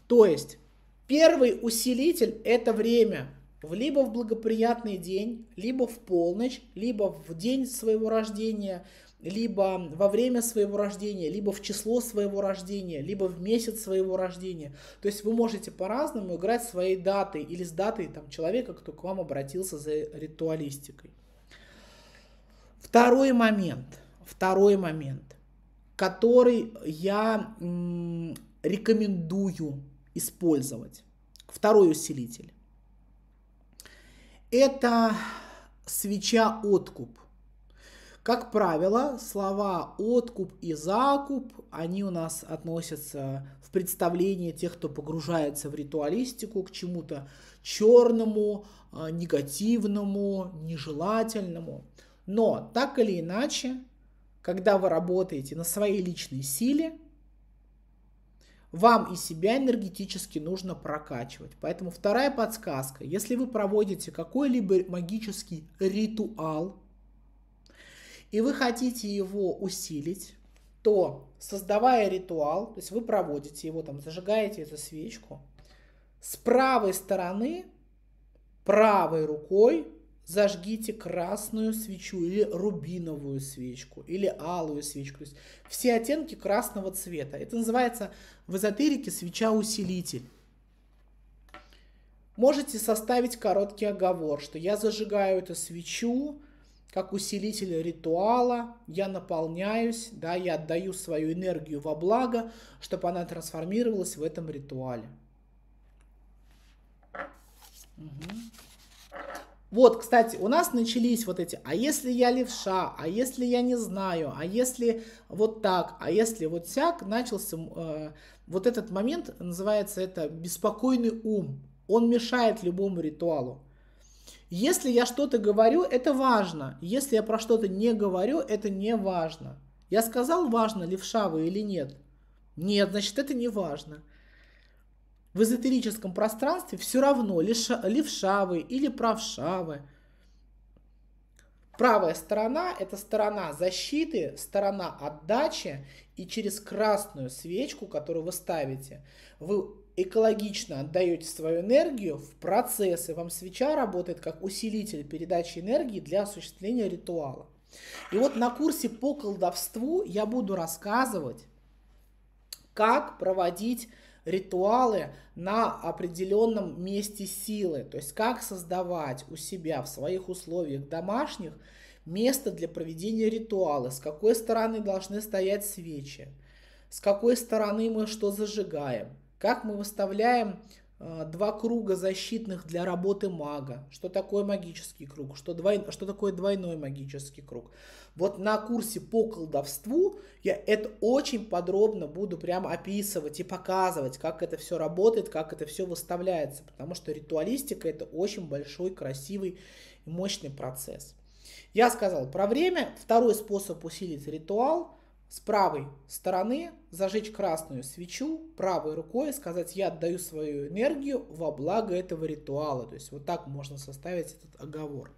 То есть первый усилитель – это время, либо в благоприятный день, либо в полночь, либо в день своего рождения – либо во время своего рождения, либо в число своего рождения, либо в месяц своего рождения. То есть вы можете по-разному играть своей датой или с датой там, человека, кто к вам обратился за ритуалистикой. Второй момент, второй момент, который я рекомендую использовать. Второй усилитель. Это свеча откуп. Как правило, слова «откуп» и «закуп», они у нас относятся в представлении тех, кто погружается в ритуалистику, к чему-то черному, а, негативному, нежелательному. Но так или иначе, когда вы работаете на своей личной силе, вам и себя энергетически нужно прокачивать. Поэтому вторая подсказка. Если вы проводите какой-либо магический ритуал, и вы хотите его усилить, то создавая ритуал, то есть вы проводите его там, зажигаете эту свечку, с правой стороны, правой рукой зажгите красную свечу или рубиновую свечку, или алую свечку. То есть все оттенки красного цвета. Это называется в эзотерике свеча-усилитель. Можете составить короткий оговор, что я зажигаю эту свечу как усилитель ритуала, я наполняюсь, да, я отдаю свою энергию во благо, чтобы она трансформировалась в этом ритуале. Угу. Вот, кстати, у нас начались вот эти, а если я левша, а если я не знаю, а если вот так, а если вот сяк, начался э, вот этот момент, называется это беспокойный ум. Он мешает любому ритуалу. Если я что-то говорю, это важно. Если я про что-то не говорю, это не важно. Я сказал, важно, левша вы или нет. Нет, значит, это не важно. В эзотерическом пространстве все равно, левша, левша вы или правша вы. Правая сторона – это сторона защиты, сторона отдачи, и через красную свечку, которую вы ставите, вы экологично отдаете свою энергию в процессы. Вам свеча работает как усилитель передачи энергии для осуществления ритуала. И вот на курсе по колдовству я буду рассказывать, как проводить ритуалы на определенном месте силы, то есть как создавать у себя в своих условиях домашних место для проведения ритуала, с какой стороны должны стоять свечи, с какой стороны мы что зажигаем, как мы выставляем э, два круга защитных для работы мага. Что такое магический круг? Что, двой... что такое двойной магический круг? Вот на курсе по колдовству я это очень подробно буду прям описывать и показывать, как это все работает, как это все выставляется. Потому что ритуалистика это очень большой, красивый и мощный процесс. Я сказал про время. Второй способ усилить ритуал – с правой стороны зажечь красную свечу правой рукой и сказать «я отдаю свою энергию во благо этого ритуала». То есть вот так можно составить этот оговор.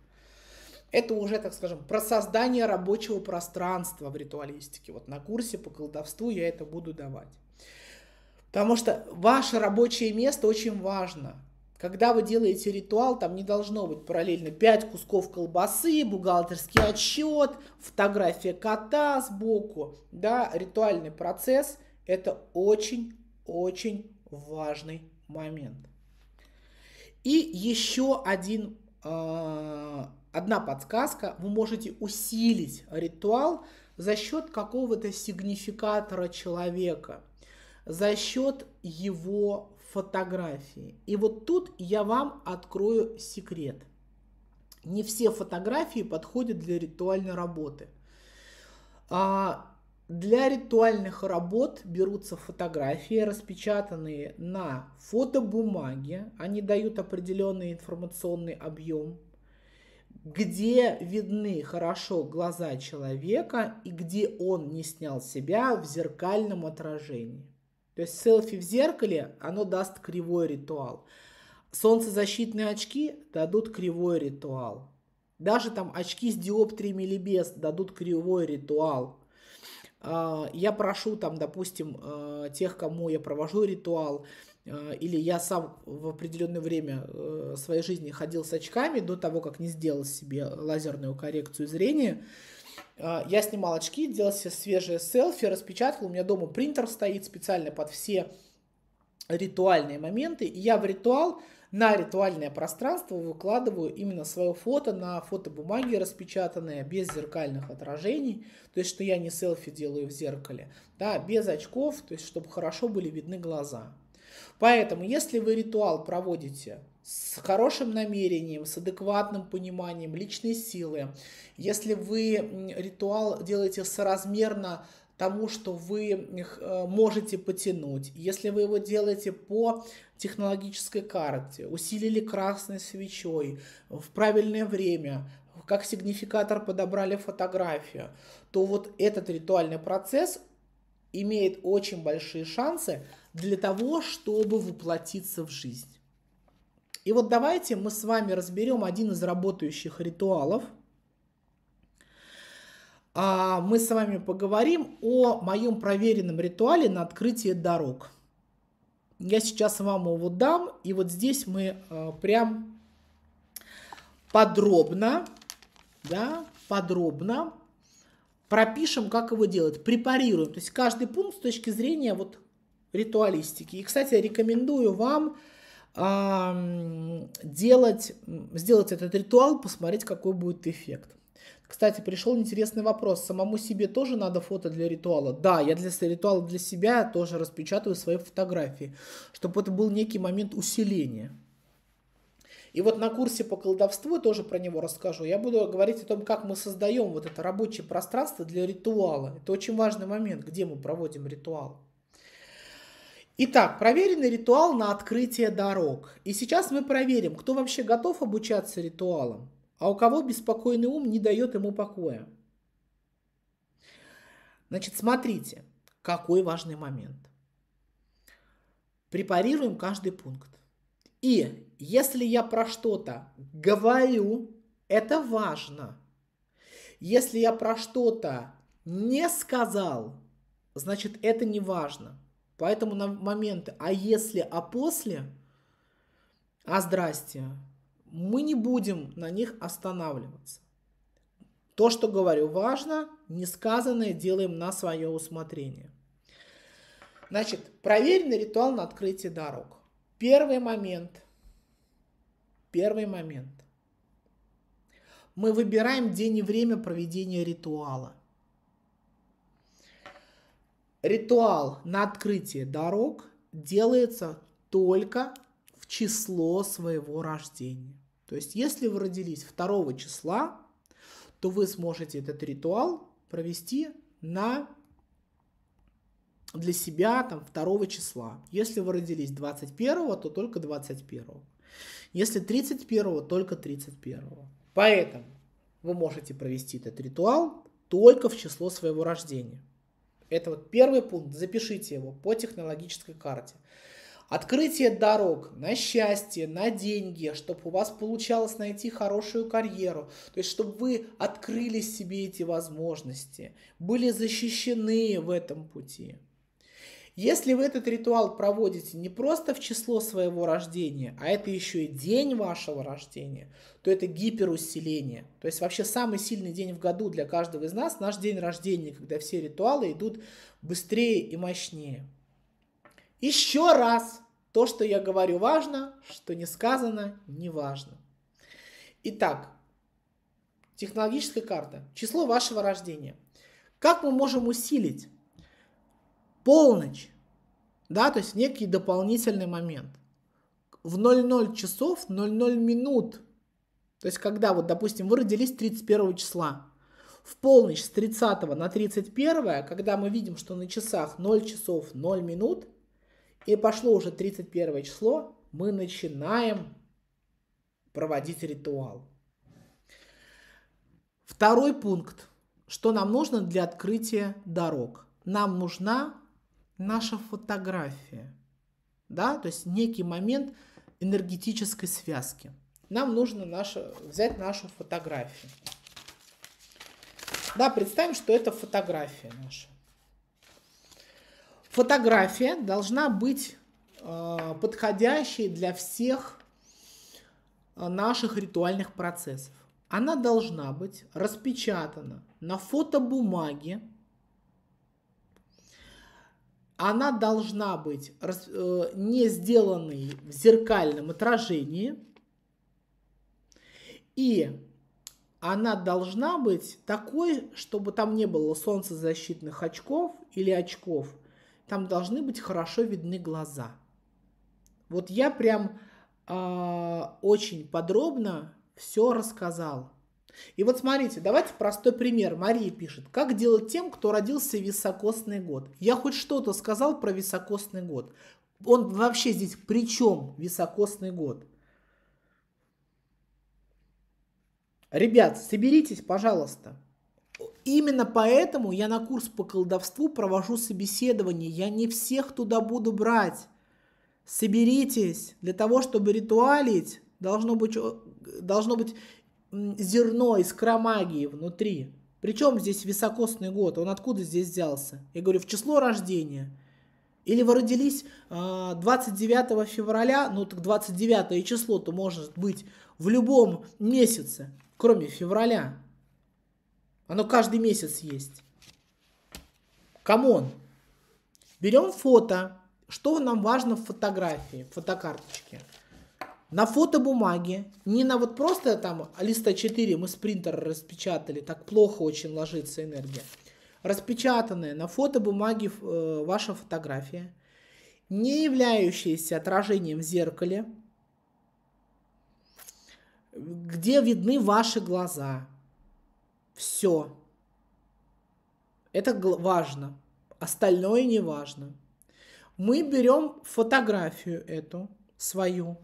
Это уже, так скажем, про создание рабочего пространства в ритуалистике. Вот на курсе по колдовству я это буду давать. Потому что ваше рабочее место очень важно. Когда вы делаете ритуал, там не должно быть параллельно 5 кусков колбасы, бухгалтерский отчет, фотография кота сбоку. Да, ритуальный процесс – это очень-очень важный момент. И еще один, э, одна подсказка. Вы можете усилить ритуал за счет какого-то сигнификатора человека, за счет его фотографии. И вот тут я вам открою секрет. Не все фотографии подходят для ритуальной работы. А для ритуальных работ берутся фотографии, распечатанные на фотобумаге. Они дают определенный информационный объем, где видны хорошо глаза человека и где он не снял себя в зеркальном отражении. То есть селфи в зеркале, оно даст кривой ритуал. Солнцезащитные очки дадут кривой ритуал. Даже там очки с диоптриями без дадут кривой ритуал. А, я прошу там, допустим, а, тех, кому я провожу ритуал, а, или я сам в определенное время э, своей жизни ходил с очками до того, как не сделал себе лазерную коррекцию зрения, а, я снимал очки, делал себе свежие селфи, распечатал. У меня дома принтер стоит специально под все ритуальные моменты. И я в ритуал, на ритуальное пространство выкладываю именно свое фото на фотобумаге распечатанное, без зеркальных отражений. То есть, что я не селфи делаю в зеркале, да, без очков, то есть, чтобы хорошо были видны глаза. Поэтому, если вы ритуал проводите с хорошим намерением, с адекватным пониманием личной силы, если вы ритуал делаете соразмерно тому, что вы э, можете потянуть, если вы его делаете по технологической карте, усилили красной свечой в правильное время, как сигнификатор подобрали фотографию, то вот этот ритуальный процесс имеет очень большие шансы для того, чтобы воплотиться в жизнь. И вот давайте мы с вами разберем один из работающих ритуалов. А, мы с вами поговорим о моем проверенном ритуале на открытие дорог. Я сейчас вам его дам, и вот здесь мы а, прям подробно, да, подробно пропишем, как его делать, препарируем. То есть каждый пункт с точки зрения вот ритуалистики. И, кстати, рекомендую вам делать, сделать этот ритуал, посмотреть, какой будет эффект. Кстати, пришел интересный вопрос. Самому себе тоже надо фото для ритуала? Да, я для ритуала для себя тоже распечатываю свои фотографии, чтобы это был некий момент усиления. И вот на курсе по колдовству я тоже про него расскажу. Я буду говорить о том, как мы создаем вот это рабочее пространство для ритуала. Это очень важный момент, где мы проводим ритуал. Итак, проверенный ритуал на открытие дорог. И сейчас мы проверим, кто вообще готов обучаться ритуалам, а у кого беспокойный ум не дает ему покоя. Значит, смотрите, какой важный момент. Препарируем каждый пункт. И если я про что-то говорю, это важно. Если я про что-то не сказал, значит это не важно. Поэтому на моменты «а если», «а после», «а здрасте», мы не будем на них останавливаться. То, что говорю, важно, несказанное делаем на свое усмотрение. Значит, проверенный ритуал на открытие дорог. Первый момент. Первый момент. Мы выбираем день и время проведения ритуала – Ритуал на открытие дорог делается только в число своего рождения. То есть, если вы родились 2 числа, то вы сможете этот ритуал провести на для себя там 2 числа. Если вы родились 21, то только 21. Если 31, только 31. Поэтому вы можете провести этот ритуал только в число своего рождения. Это вот первый пункт, запишите его по технологической карте. Открытие дорог на счастье, на деньги, чтобы у вас получалось найти хорошую карьеру, то есть чтобы вы открыли себе эти возможности, были защищены в этом пути. Если вы этот ритуал проводите не просто в число своего рождения, а это еще и день вашего рождения, то это гиперусиление. То есть вообще самый сильный день в году для каждого из нас наш день рождения, когда все ритуалы идут быстрее и мощнее. Еще раз, то, что я говорю, важно, что не сказано, не важно. Итак, технологическая карта, число вашего рождения. Как мы можем усилить полночь, да, то есть некий дополнительный момент. В 00 часов 00 минут, то есть когда вот, допустим, вы родились 31 числа, в полночь с 30 на 31, когда мы видим, что на часах 0 часов 0 минут, и пошло уже 31 число, мы начинаем проводить ритуал. Второй пункт. Что нам нужно для открытия дорог? Нам нужна наша фотография, да, то есть некий момент энергетической связки. Нам нужно наша, взять нашу фотографию. Да, представим, что это фотография наша. Фотография должна быть э, подходящей для всех э, наших ритуальных процессов. Она должна быть распечатана на фотобумаге она должна быть э, не сделанной в зеркальном отражении, и она должна быть такой, чтобы там не было солнцезащитных очков или очков. Там должны быть хорошо видны глаза. Вот я прям э, очень подробно все рассказал. И вот смотрите, давайте простой пример. Мария пишет, как делать тем, кто родился в високосный год? Я хоть что-то сказал про високосный год. Он вообще здесь при чем високосный год? Ребят, соберитесь, пожалуйста. Именно поэтому я на курс по колдовству провожу собеседование. Я не всех туда буду брать. Соберитесь. Для того, чтобы ритуалить, должно быть, должно быть зерно из кромагии внутри. Причем здесь високосный год? Он откуда здесь взялся? Я говорю, в число рождения. Или вы родились 29 а, февраля, ну так 29 число-то может быть в любом месяце, кроме февраля. Оно каждый месяц есть. Камон. Берем фото. Что нам важно в фотографии, в фотокарточке? на фотобумаге, не на вот просто там листа 4 мы спринтер распечатали, так плохо очень ложится энергия. Распечатанная на фотобумаге э, ваша фотография, не являющаяся отражением в зеркале, где видны ваши глаза. Все. Это важно. Остальное не важно. Мы берем фотографию эту свою,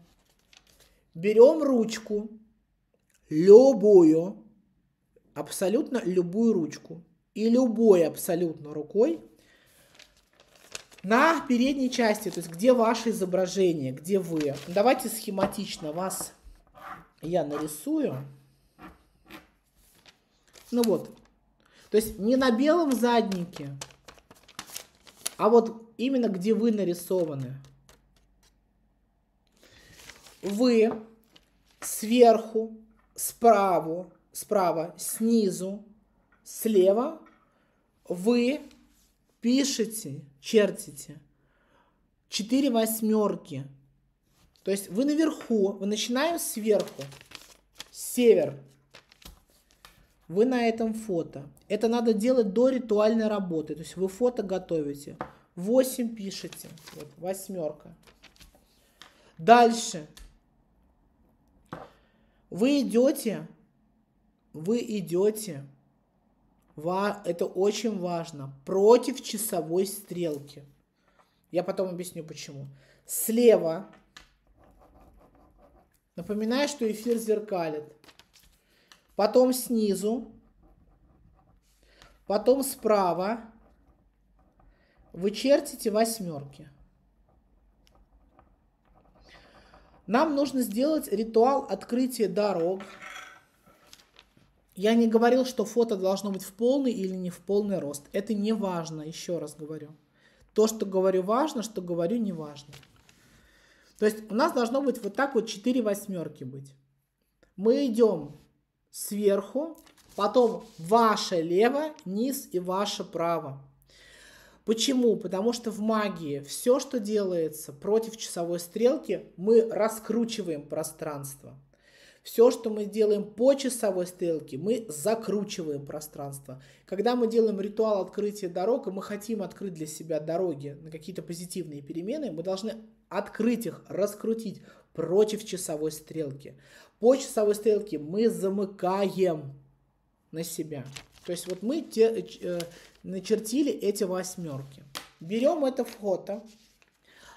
Берем ручку, любую, абсолютно любую ручку и любой абсолютно рукой на передней части, то есть где ваше изображение, где вы. Давайте схематично вас я нарисую. Ну вот, то есть не на белом заднике, а вот именно где вы нарисованы вы сверху, справа, справа, снизу, слева вы пишете, чертите 4 восьмерки. То есть вы наверху, вы начинаем сверху, север. Вы на этом фото. Это надо делать до ритуальной работы. То есть вы фото готовите. 8 пишете. Вот, восьмерка. Дальше вы идете, вы идете, это очень важно, против часовой стрелки. Я потом объясню почему. Слева, напоминаю, что эфир зеркалит. Потом снизу, потом справа. Вы чертите восьмерки. Нам нужно сделать ритуал открытия дорог. Я не говорил, что фото должно быть в полный или не в полный рост. Это не важно, еще раз говорю. То, что говорю важно, что говорю не важно. То есть у нас должно быть вот так вот 4 восьмерки быть. Мы идем сверху, потом ваше лево, низ и ваше право. Почему? Потому что в магии все, что делается против часовой стрелки, мы раскручиваем пространство. Все, что мы делаем по часовой стрелке, мы закручиваем пространство. Когда мы делаем ритуал открытия дорог, и мы хотим открыть для себя дороги на какие-то позитивные перемены, мы должны открыть их, раскрутить против часовой стрелки. По часовой стрелке мы замыкаем на себя. То есть вот мы те, э, начертили эти восьмерки. Берем это фото.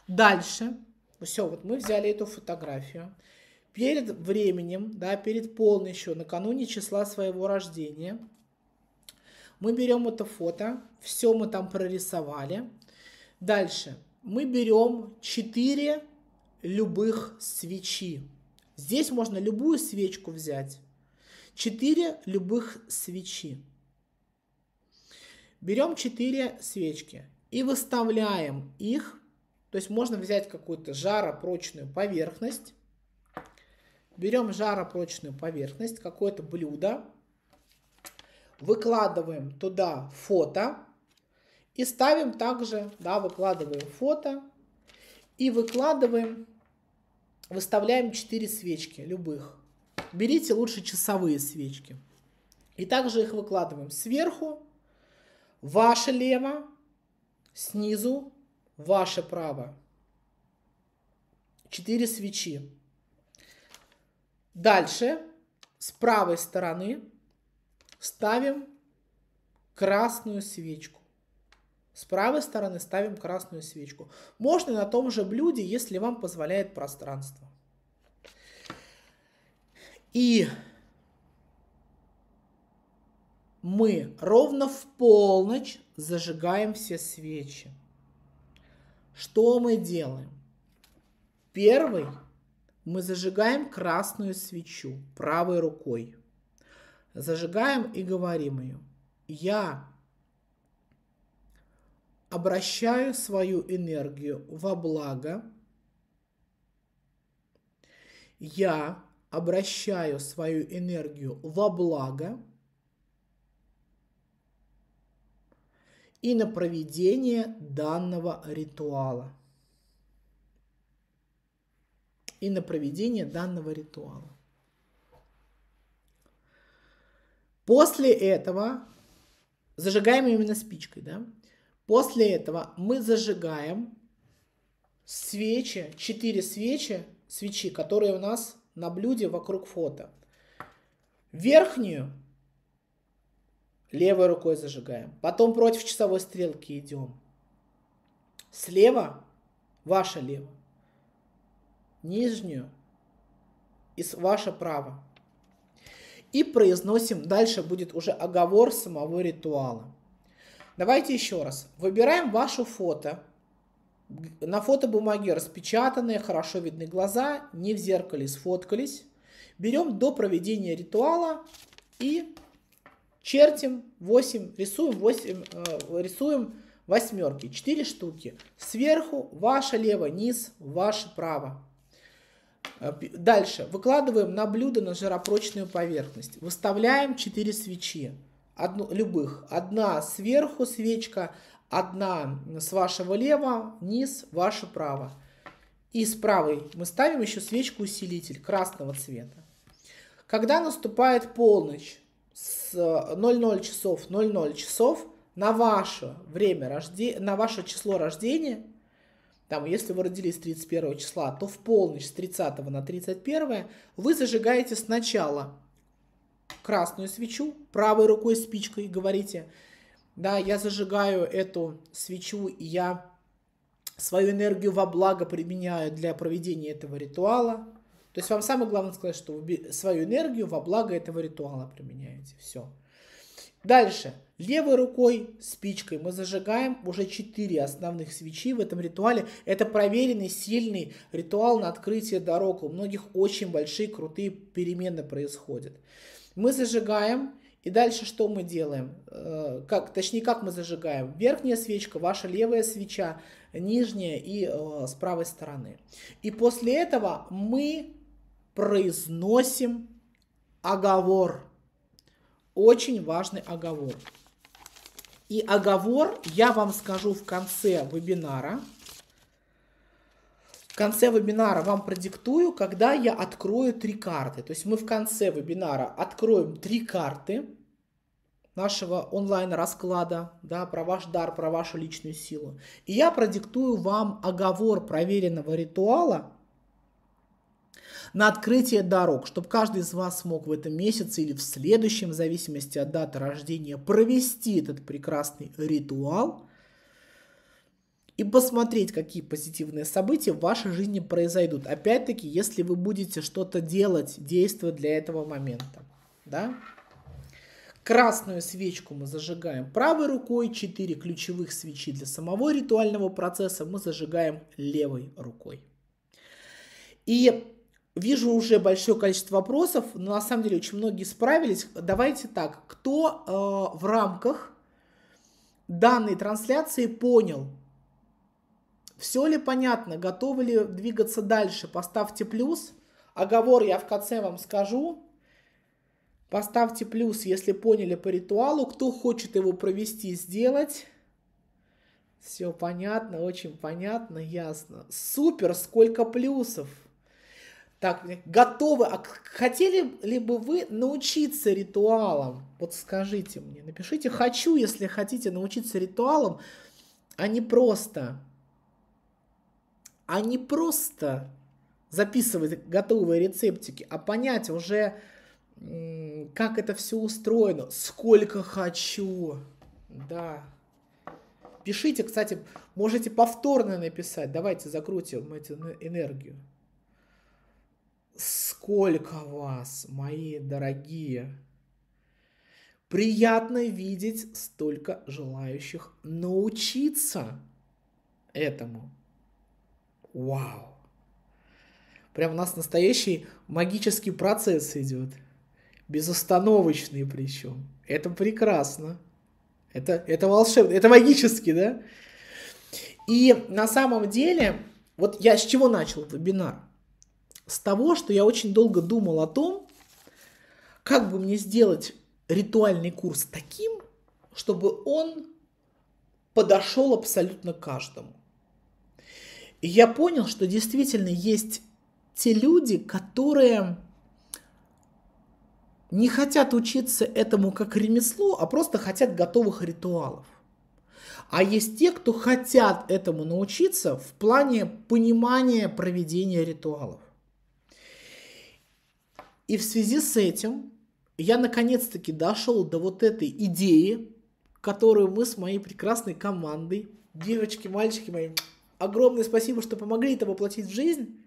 Дальше. Все, вот мы взяли эту фотографию. Перед временем, да, перед полной еще, накануне числа своего рождения, мы берем это фото, все мы там прорисовали. Дальше мы берем 4 любых свечи. Здесь можно любую свечку взять. 4 любых свечи. Берем 4 свечки и выставляем их. То есть можно взять какую-то жаропрочную поверхность. Берем жаропрочную поверхность, какое-то блюдо. Выкладываем туда фото. И ставим также, да, выкладываем фото. И выкладываем, выставляем 4 свечки, любых. Берите лучше часовые свечки. И также их выкладываем сверху Ваше лево, снизу ваше право. Четыре свечи. Дальше с правой стороны ставим красную свечку. С правой стороны ставим красную свечку. Можно на том же блюде, если вам позволяет пространство. И мы ровно в полночь зажигаем все свечи. Что мы делаем? Первый мы зажигаем красную свечу правой рукой. Зажигаем и говорим ее. Я обращаю свою энергию во благо. Я обращаю свою энергию во благо и на проведение данного ритуала. И на проведение данного ритуала. После этого зажигаем именно спичкой, да? После этого мы зажигаем свечи, 4 свечи, свечи, которые у нас на блюде вокруг фото. Верхнюю Левой рукой зажигаем. Потом против часовой стрелки идем. Слева, ваша лево, нижнюю и ваша право. И произносим, дальше будет уже оговор самого ритуала. Давайте еще раз. Выбираем ваше фото. На фотобумаге распечатанные, хорошо видны глаза, не в зеркале сфоткались. Берем до проведения ритуала и Чертим 8, рисуем, 8, э, рисуем восьмерки, 4 штуки. Сверху ваше лево, низ, ваше право. Э, дальше. Выкладываем на блюдо на жаропрочную поверхность. Выставляем 4 свечи. Одну, любых. Одна сверху свечка, одна с вашего лева, низ, ваше право. И с правой мы ставим еще свечку-усилитель красного цвета. Когда наступает полночь, с 00 э, часов 00 часов на ваше время рождения, на ваше число рождения, там, если вы родились 31 числа, то в полночь с 30 на 31 вы зажигаете сначала красную свечу правой рукой спичкой и говорите, да, я зажигаю эту свечу, и я свою энергию во благо применяю для проведения этого ритуала. То есть вам самое главное сказать, что вы свою энергию во благо этого ритуала применяете. Все. Дальше. Левой рукой спичкой мы зажигаем уже 4 основных свечи в этом ритуале. Это проверенный, сильный ритуал на открытие дорог. У многих очень большие, крутые перемены происходят. Мы зажигаем, и дальше что мы делаем? Э, как, точнее, как мы зажигаем? Верхняя свечка, ваша левая свеча, нижняя и э, с правой стороны. И после этого мы произносим оговор. Очень важный оговор. И оговор я вам скажу в конце вебинара. В конце вебинара вам продиктую, когда я открою три карты. То есть мы в конце вебинара откроем три карты нашего онлайн-расклада, да, про ваш дар, про вашу личную силу. И я продиктую вам оговор проверенного ритуала, на открытие дорог, чтобы каждый из вас смог в этом месяце или в следующем, в зависимости от даты рождения, провести этот прекрасный ритуал и посмотреть, какие позитивные события в вашей жизни произойдут. Опять-таки, если вы будете что-то делать, действовать для этого момента. Да? Красную свечку мы зажигаем правой рукой, 4 ключевых свечи для самого ритуального процесса мы зажигаем левой рукой. И Вижу уже большое количество вопросов, но на самом деле очень многие справились. Давайте так, кто э, в рамках данной трансляции понял, все ли понятно, готовы ли двигаться дальше, поставьте плюс. Оговор я в конце вам скажу. Поставьте плюс, если поняли по ритуалу. Кто хочет его провести, сделать. Все понятно, очень понятно, ясно. Супер, сколько плюсов. Так, готовы, а хотели ли бы вы научиться ритуалам? Вот скажите мне, напишите «хочу», если хотите научиться ритуалам, а не просто, а не просто записывать готовые рецептики, а понять уже, как это все устроено, сколько хочу, да. Пишите, кстати, можете повторно написать, давайте закрутим эту энергию. Сколько вас, мои дорогие! Приятно видеть столько желающих научиться этому. Вау! Прям у нас настоящий магический процесс идет. Безостановочный причем. Это прекрасно. Это, это волшебно, это магически, да? И на самом деле, вот я с чего начал вебинар? с того, что я очень долго думал о том, как бы мне сделать ритуальный курс таким, чтобы он подошел абсолютно каждому. И я понял, что действительно есть те люди, которые не хотят учиться этому как ремеслу, а просто хотят готовых ритуалов. А есть те, кто хотят этому научиться в плане понимания проведения ритуалов. И в связи с этим я наконец-таки дошел до вот этой идеи, которую мы с моей прекрасной командой, девочки, мальчики мои, огромное спасибо, что помогли это воплотить в жизнь.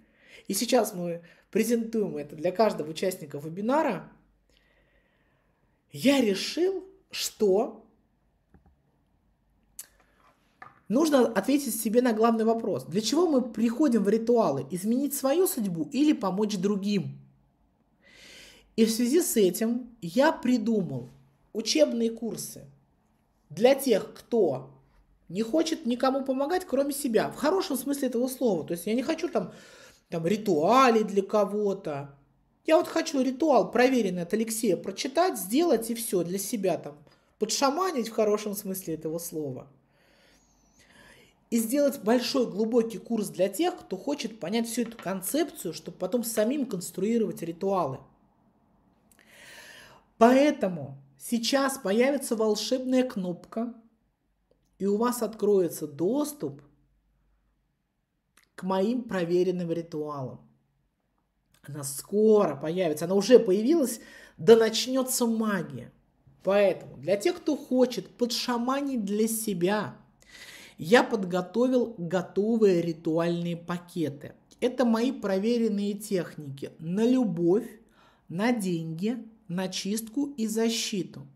И сейчас мы презентуем это для каждого участника вебинара. Я решил, что нужно ответить себе на главный вопрос. Для чего мы приходим в ритуалы? Изменить свою судьбу или помочь другим? И в связи с этим я придумал учебные курсы для тех, кто не хочет никому помогать, кроме себя. В хорошем смысле этого слова. То есть я не хочу там, там ритуалей для кого-то. Я вот хочу ритуал проверенный от Алексея прочитать, сделать и все для себя там. Подшаманить в хорошем смысле этого слова. И сделать большой глубокий курс для тех, кто хочет понять всю эту концепцию, чтобы потом самим конструировать ритуалы. Поэтому сейчас появится волшебная кнопка, и у вас откроется доступ к моим проверенным ритуалам. Она скоро появится, она уже появилась, да начнется магия. Поэтому для тех, кто хочет подшаманить для себя, я подготовил готовые ритуальные пакеты. Это мои проверенные техники на любовь, на деньги, на чистку и защиту.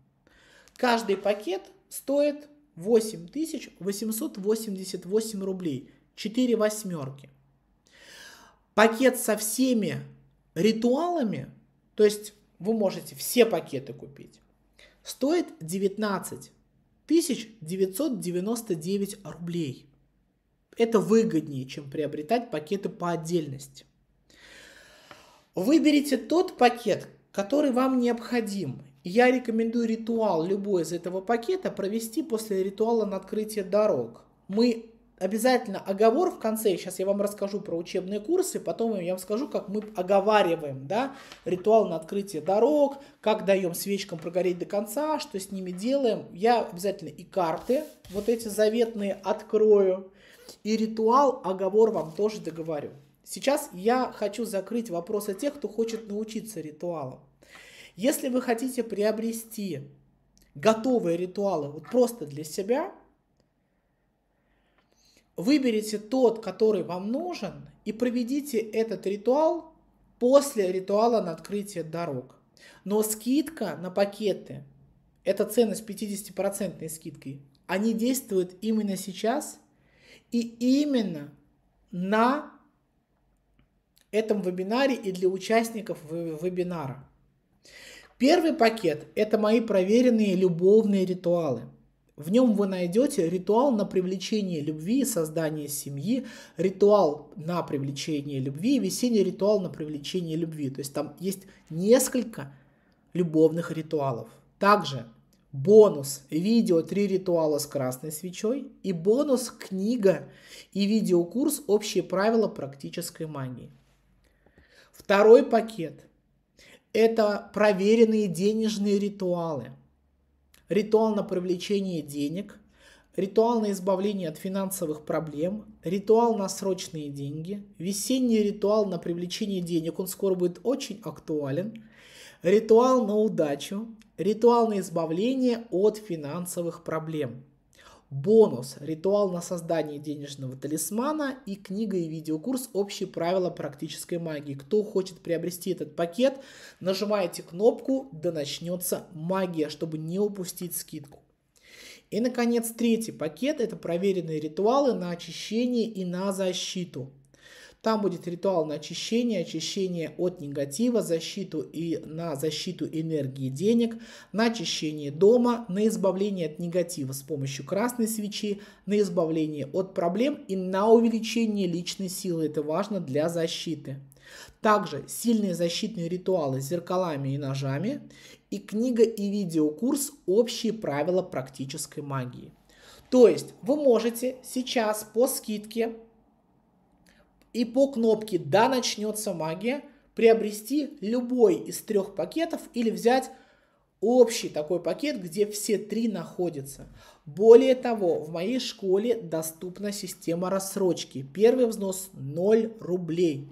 Каждый пакет стоит 8888 рублей, 4 восьмерки. Пакет со всеми ритуалами, то есть вы можете все пакеты купить, стоит 19 999 рублей. Это выгоднее, чем приобретать пакеты по отдельности. Выберите тот пакет, который вам необходим. Я рекомендую ритуал любой из этого пакета провести после ритуала на открытие дорог. Мы обязательно оговор в конце, сейчас я вам расскажу про учебные курсы, потом я вам скажу, как мы оговариваем, да, ритуал на открытие дорог, как даем свечкам прогореть до конца, что с ними делаем. Я обязательно и карты вот эти заветные открою, и ритуал, оговор вам тоже договорю. Сейчас я хочу закрыть вопросы тех, кто хочет научиться ритуалам. Если вы хотите приобрести готовые ритуалы вот просто для себя, выберите тот, который вам нужен, и проведите этот ритуал после ритуала на открытие дорог. Но скидка на пакеты, эта ценность с 50% скидкой, они действуют именно сейчас и именно на этом вебинаре и для участников вебинара. Первый пакет – это мои проверенные любовные ритуалы. В нем вы найдете ритуал на привлечение любви, и создание семьи, ритуал на привлечение любви, весенний ритуал на привлечение любви. То есть там есть несколько любовных ритуалов. Также бонус видео «Три ритуала с красной свечой» и бонус книга и видеокурс «Общие правила практической магии». Второй пакет – это проверенные денежные ритуалы. Ритуал на привлечение денег, ритуал на избавление от финансовых проблем, ритуал на срочные деньги, весенний ритуал на привлечение денег, он скоро будет очень актуален, ритуал на удачу, ритуал на избавление от финансовых проблем – бонус «Ритуал на создание денежного талисмана» и книга и видеокурс «Общие правила практической магии». Кто хочет приобрести этот пакет, нажимаете кнопку «Да начнется магия», чтобы не упустить скидку. И, наконец, третий пакет – это проверенные ритуалы на очищение и на защиту – там будет ритуал на очищение, очищение от негатива, защиту и на защиту энергии денег, на очищение дома, на избавление от негатива с помощью красной свечи, на избавление от проблем и на увеличение личной силы. Это важно для защиты. Также сильные защитные ритуалы с зеркалами и ножами и книга и видеокурс «Общие правила практической магии». То есть вы можете сейчас по скидке и по кнопке «Да начнется магия» приобрести любой из трех пакетов или взять общий такой пакет, где все три находятся. Более того, в моей школе доступна система рассрочки. Первый взнос 0 рублей.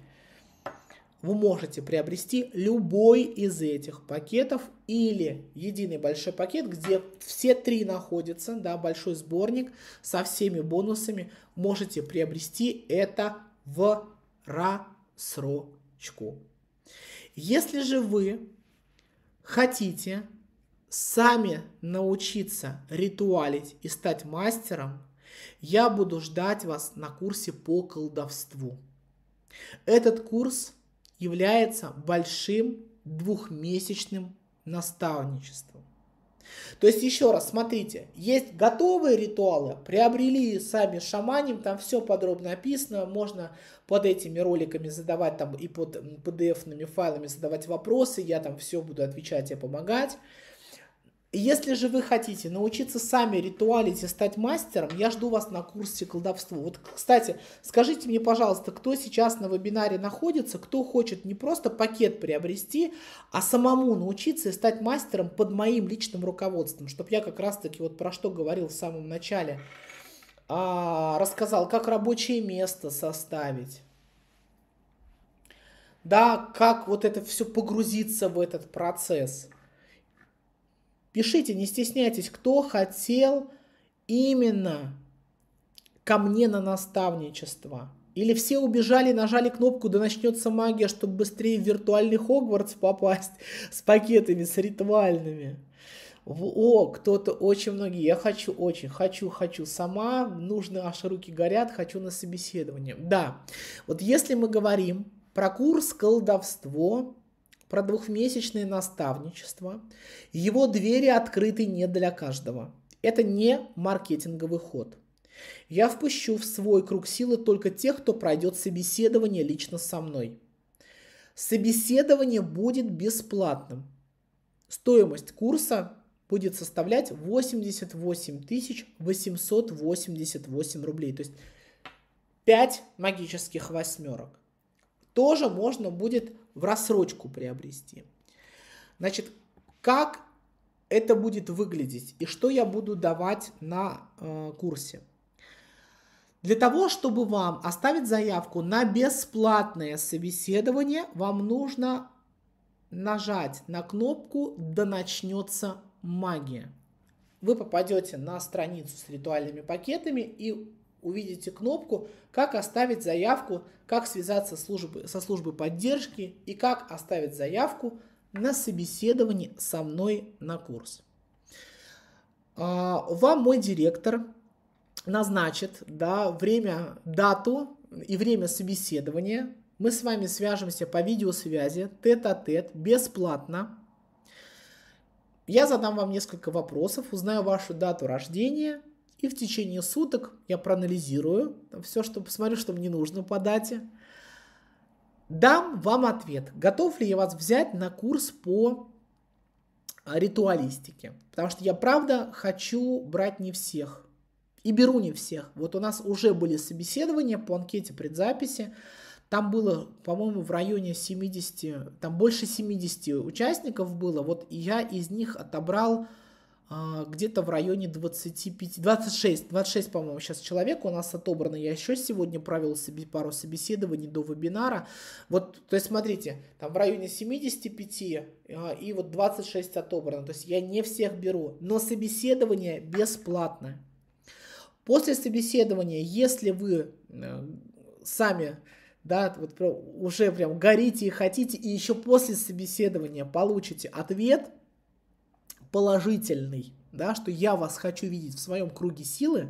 Вы можете приобрести любой из этих пакетов или единый большой пакет, где все три находятся, да, большой сборник со всеми бонусами. Можете приобрести это в ра Если же вы хотите сами научиться ритуалить и стать мастером, я буду ждать вас на курсе по колдовству. Этот курс является большим двухмесячным наставничеством. То есть, еще раз, смотрите, есть готовые ритуалы, приобрели сами шаманим, там все подробно описано, можно под этими роликами задавать там и под PDF-ными файлами задавать вопросы, я там все буду отвечать и помогать. Если же вы хотите научиться сами ритуалить и стать мастером, я жду вас на курсе колдовства. Вот, кстати, скажите мне, пожалуйста, кто сейчас на вебинаре находится, кто хочет не просто пакет приобрести, а самому научиться и стать мастером под моим личным руководством, чтобы я как раз-таки вот про что говорил в самом начале, а, рассказал, как рабочее место составить, да, как вот это все погрузиться в этот процесс – Пишите, не стесняйтесь, кто хотел именно ко мне на наставничество. Или все убежали, нажали кнопку, да начнется магия, чтобы быстрее в виртуальный Хогвартс попасть с пакетами, с ритуальными. О, кто-то, очень многие, я хочу, очень, хочу, хочу, сама, нужны, аж руки горят, хочу на собеседование. Да, вот если мы говорим про курс колдовство, про двухмесячное наставничество. Его двери открыты не для каждого. Это не маркетинговый ход. Я впущу в свой круг силы только тех, кто пройдет собеседование лично со мной. Собеседование будет бесплатным. Стоимость курса будет составлять 88 888 рублей. То есть 5 магических восьмерок. Тоже можно будет в рассрочку приобрести. Значит, как это будет выглядеть и что я буду давать на э, курсе? Для того, чтобы вам оставить заявку на бесплатное собеседование, вам нужно нажать на кнопку «Да начнется магия». Вы попадете на страницу с ритуальными пакетами и увидите кнопку «Как оставить заявку», «Как связаться со службой, со службой поддержки» и «Как оставить заявку на собеседование со мной на курс». А, вам мой директор назначит да, время, дату и время собеседования. Мы с вами свяжемся по видеосвязи, тет тет -а -тет, бесплатно. Я задам вам несколько вопросов, узнаю вашу дату рождения – и в течение суток я проанализирую все, что посмотрю, что мне нужно по дате. Дам вам ответ, готов ли я вас взять на курс по а, ритуалистике. Потому что я правда хочу брать не всех. И беру не всех. Вот у нас уже были собеседования по анкете предзаписи. Там было, по-моему, в районе 70, там больше 70 участников было. Вот я из них отобрал а, где-то в районе 25, 26, 26, по-моему, сейчас человек у нас отобрано. Я еще сегодня провел себе пару собеседований до вебинара. Вот, то есть, смотрите, там в районе 75 а, и вот 26 отобрано. То есть, я не всех беру, но собеседование бесплатное. После собеседования, если вы э, сами да, вот уже прям горите и хотите, и еще после собеседования получите ответ – положительный, да, что я вас хочу видеть в своем круге силы,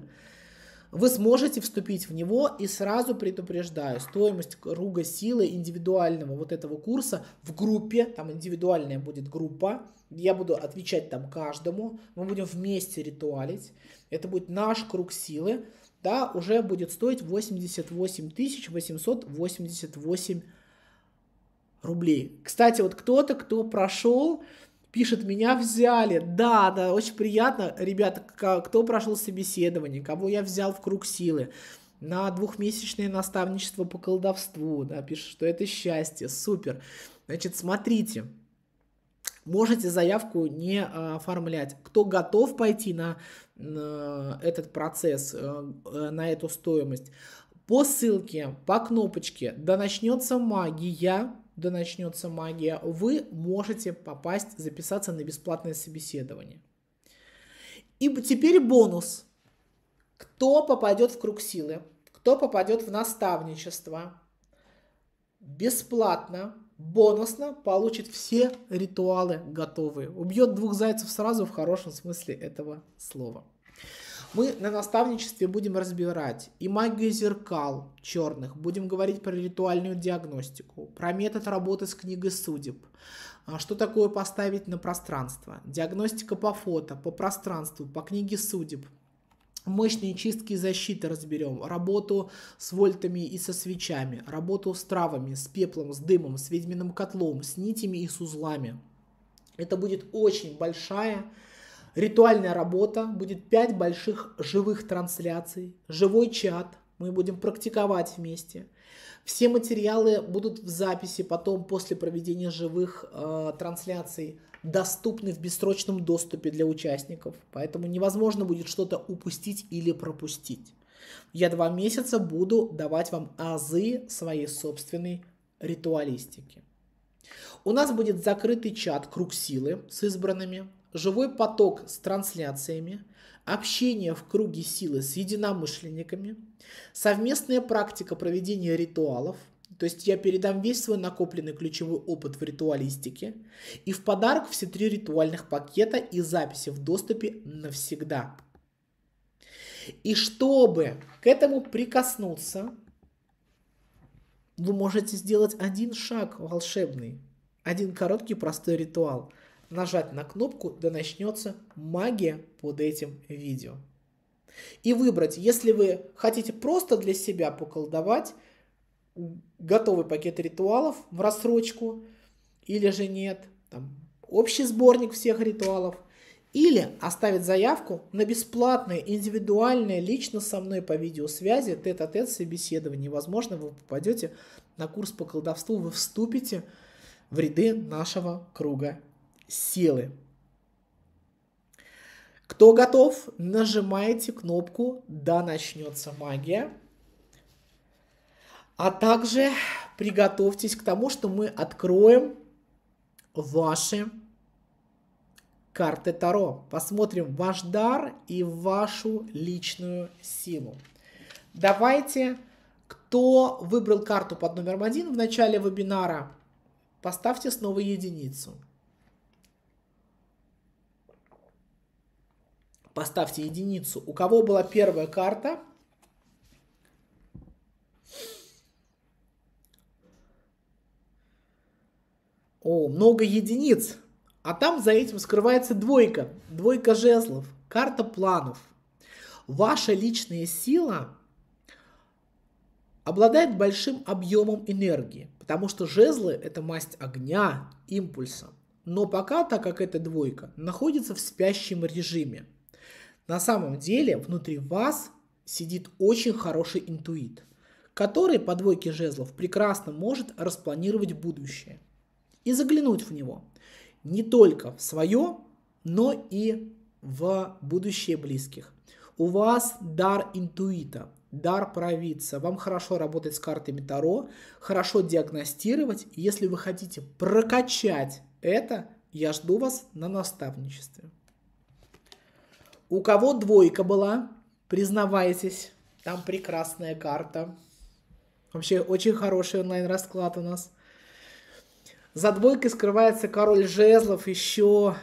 вы сможете вступить в него и сразу предупреждаю, стоимость круга силы индивидуального вот этого курса в группе, там индивидуальная будет группа, я буду отвечать там каждому, мы будем вместе ритуалить, это будет наш круг силы, да, уже будет стоить 88 888 рублей. Кстати, вот кто-то, кто прошел, пишет, меня взяли. Да, да, очень приятно. Ребята, а, кто прошел собеседование, кого я взял в круг силы. На двухмесячное наставничество по колдовству, да, пишет, что это счастье, супер. Значит, смотрите, можете заявку не а, оформлять. Кто готов пойти на, на этот процесс, э, э, на эту стоимость, по ссылке, по кнопочке «Да начнется магия» да начнется магия, вы можете попасть, записаться на бесплатное собеседование. И теперь бонус. Кто попадет в круг силы, кто попадет в наставничество, бесплатно, бонусно получит все ритуалы готовые. Убьет двух зайцев сразу в хорошем смысле этого слова. Мы на наставничестве будем разбирать и магию зеркал черных, будем говорить про ритуальную диагностику, про метод работы с книгой судеб, а что такое поставить на пространство, диагностика по фото, по пространству, по книге судеб, мощные чистки и защиты разберем, работу с вольтами и со свечами, работу с травами, с пеплом, с дымом, с ведьминым котлом, с нитями и с узлами. Это будет очень большая Ритуальная работа, будет 5 больших живых трансляций, живой чат, мы будем практиковать вместе. Все материалы будут в записи потом после проведения живых э, трансляций доступны в бессрочном доступе для участников, поэтому невозможно будет что-то упустить или пропустить. Я два месяца буду давать вам азы своей собственной ритуалистики. У нас будет закрытый чат «Круг силы» с избранными, живой поток с трансляциями, общение в круге силы с единомышленниками, совместная практика проведения ритуалов, то есть я передам весь свой накопленный ключевой опыт в ритуалистике и в подарок все три ритуальных пакета и записи в доступе навсегда. И чтобы к этому прикоснуться, вы можете сделать один шаг волшебный, один короткий простой ритуал нажать на кнопку, да начнется магия под этим видео. И выбрать, если вы хотите просто для себя поколдовать, готовый пакет ритуалов в рассрочку, или же нет, там, общий сборник всех ритуалов, или оставить заявку на бесплатное, индивидуальное, лично со мной по видеосвязи, тет-а-тет -а собеседование. Возможно, вы попадете на курс по колдовству, вы вступите в ряды нашего круга силы. Кто готов, нажимайте кнопку «Да начнется магия». А также приготовьтесь к тому, что мы откроем ваши карты Таро. Посмотрим ваш дар и вашу личную силу. Давайте, кто выбрал карту под номером один в начале вебинара, поставьте снова единицу. Поставьте единицу. У кого была первая карта? О, много единиц. А там за этим скрывается двойка. Двойка жезлов. Карта планов. Ваша личная сила обладает большим объемом энергии, потому что жезлы – это масть огня, импульса. Но пока, так как это двойка, находится в спящем режиме – на самом деле внутри вас сидит очень хороший интуит, который по двойке жезлов прекрасно может распланировать будущее и заглянуть в него. Не только в свое, но и в будущее близких. У вас дар интуита, дар провидца. Вам хорошо работать с картами Таро, хорошо диагностировать. Если вы хотите прокачать это, я жду вас на наставничестве. У кого двойка была? Признавайтесь. Там прекрасная карта. Вообще очень хороший онлайн-расклад у нас. За двойкой скрывается король жезлов, еще,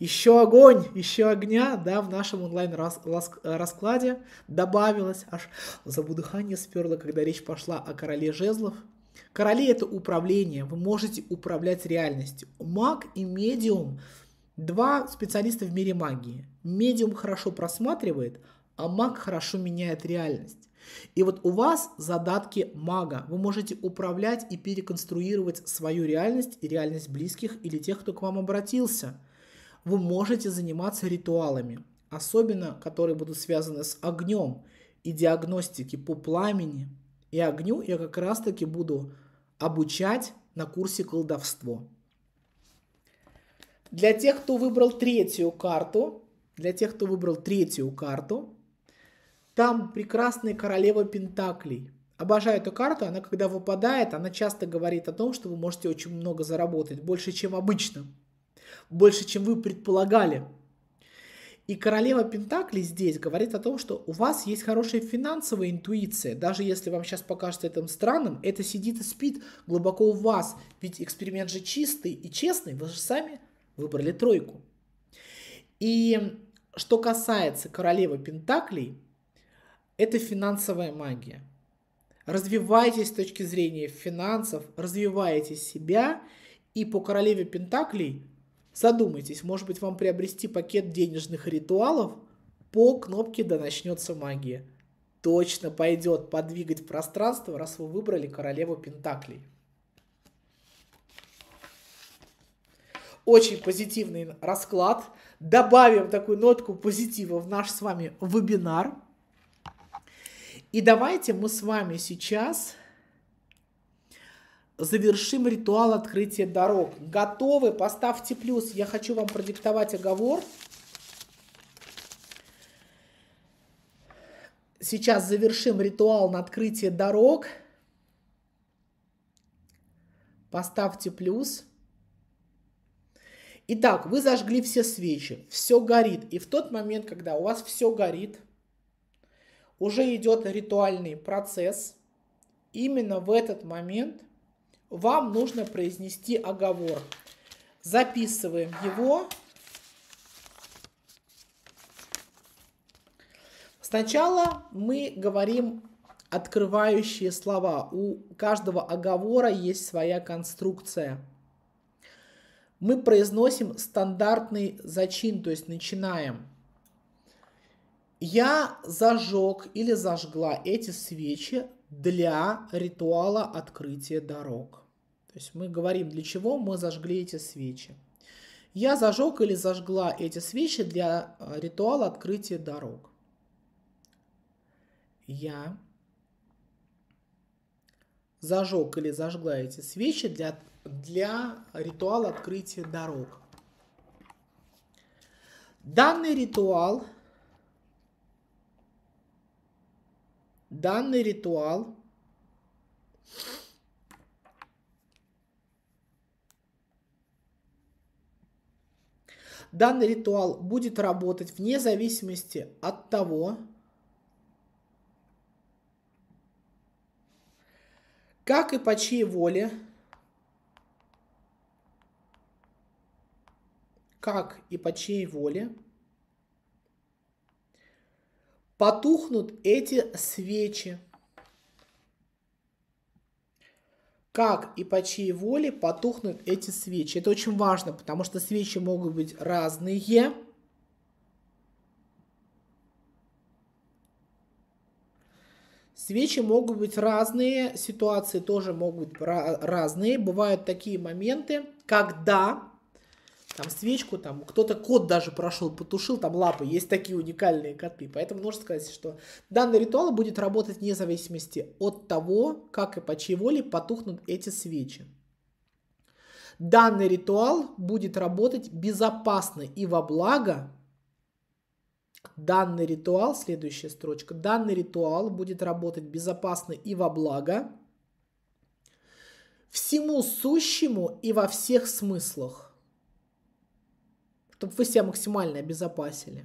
еще огонь, еще огня, да, в нашем онлайн-раскладе добавилось, аж забудыхание сперло, когда речь пошла о короле жезлов. Короли — это управление, вы можете управлять реальностью. Маг и медиум — Два специалиста в мире магии. Медиум хорошо просматривает, а маг хорошо меняет реальность. И вот у вас задатки мага. Вы можете управлять и переконструировать свою реальность и реальность близких или тех, кто к вам обратился. Вы можете заниматься ритуалами, особенно которые будут связаны с огнем и диагностики по пламени. И огню я как раз таки буду обучать на курсе колдовство. Для тех, кто выбрал третью карту, для тех, кто выбрал третью карту, там прекрасная королева Пентаклей. Обожаю эту карту, она когда выпадает, она часто говорит о том, что вы можете очень много заработать, больше, чем обычно, больше, чем вы предполагали. И королева Пентакли здесь говорит о том, что у вас есть хорошая финансовая интуиция. Даже если вам сейчас покажется этим странным, это сидит и спит глубоко у вас. Ведь эксперимент же чистый и честный. Вы же сами выбрали тройку. И что касается королевы Пентаклей, это финансовая магия. Развивайтесь с точки зрения финансов, развивайте себя, и по королеве Пентаклей задумайтесь, может быть вам приобрести пакет денежных ритуалов по кнопке «Да начнется магия». Точно пойдет подвигать пространство, раз вы выбрали королеву Пентаклей. очень позитивный расклад. Добавим такую нотку позитива в наш с вами вебинар. И давайте мы с вами сейчас завершим ритуал открытия дорог. Готовы? Поставьте плюс. Я хочу вам продиктовать оговор. Сейчас завершим ритуал на открытие дорог. Поставьте плюс. Итак, вы зажгли все свечи, все горит. И в тот момент, когда у вас все горит, уже идет ритуальный процесс. Именно в этот момент вам нужно произнести оговор. Записываем его. Сначала мы говорим открывающие слова. У каждого оговора есть своя конструкция – мы произносим стандартный зачин, то есть начинаем. Я зажег или зажгла эти свечи для ритуала открытия дорог. То есть мы говорим, для чего мы зажгли эти свечи. Я зажег или зажгла эти свечи для э, ритуала открытия дорог. Я зажег или зажгла эти свечи для для ритуала открытия дорог. Данный ритуал, данный ритуал Данный ритуал будет работать вне зависимости от того, как и по чьей воле как и по чьей воле потухнут эти свечи. Как и по чьей воле потухнут эти свечи. Это очень важно, потому что свечи могут быть разные. Свечи могут быть разные, ситуации тоже могут быть разные. Бывают такие моменты, когда там свечку, там кто-то кот даже прошел, потушил, там лапы, есть такие уникальные коты. Поэтому можно сказать, что данный ритуал будет работать вне зависимости от того, как и по чьей воле потухнут эти свечи. Данный ритуал будет работать безопасно и во благо. Данный ритуал, следующая строчка, данный ритуал будет работать безопасно и во благо всему сущему и во всех смыслах чтобы вы себя максимально обезопасили.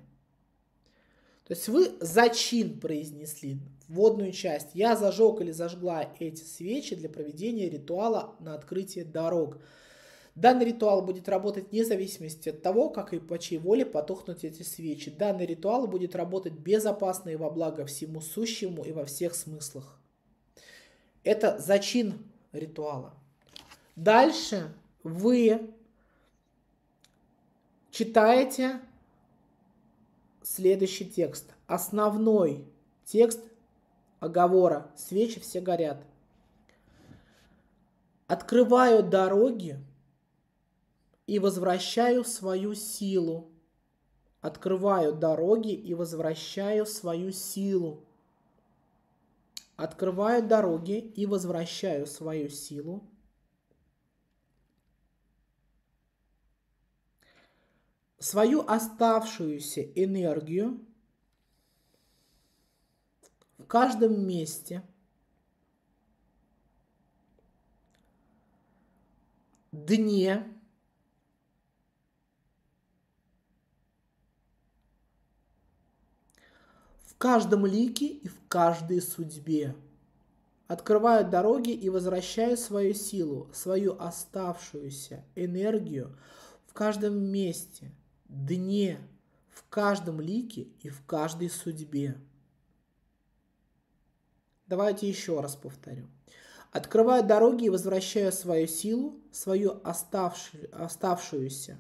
То есть вы зачин произнесли водную часть. Я зажег или зажгла эти свечи для проведения ритуала на открытие дорог. Данный ритуал будет работать вне зависимости от того, как и по чьей воле потухнут эти свечи. Данный ритуал будет работать безопасно и во благо всему сущему и во всех смыслах. Это зачин ритуала. Дальше вы читаете следующий текст. Основной текст оговора «Свечи все горят». «Открываю дороги и возвращаю свою силу». «Открываю дороги и возвращаю свою силу». «Открываю дороги и возвращаю свою силу». свою оставшуюся энергию в каждом месте дне в каждом лике и в каждой судьбе открываю дороги и возвращаю свою силу, свою оставшуюся энергию в каждом месте – дне, в каждом лике и в каждой судьбе. Давайте еще раз повторю. Открываю дороги и возвращаю свою силу, свою оставшую, оставшуюся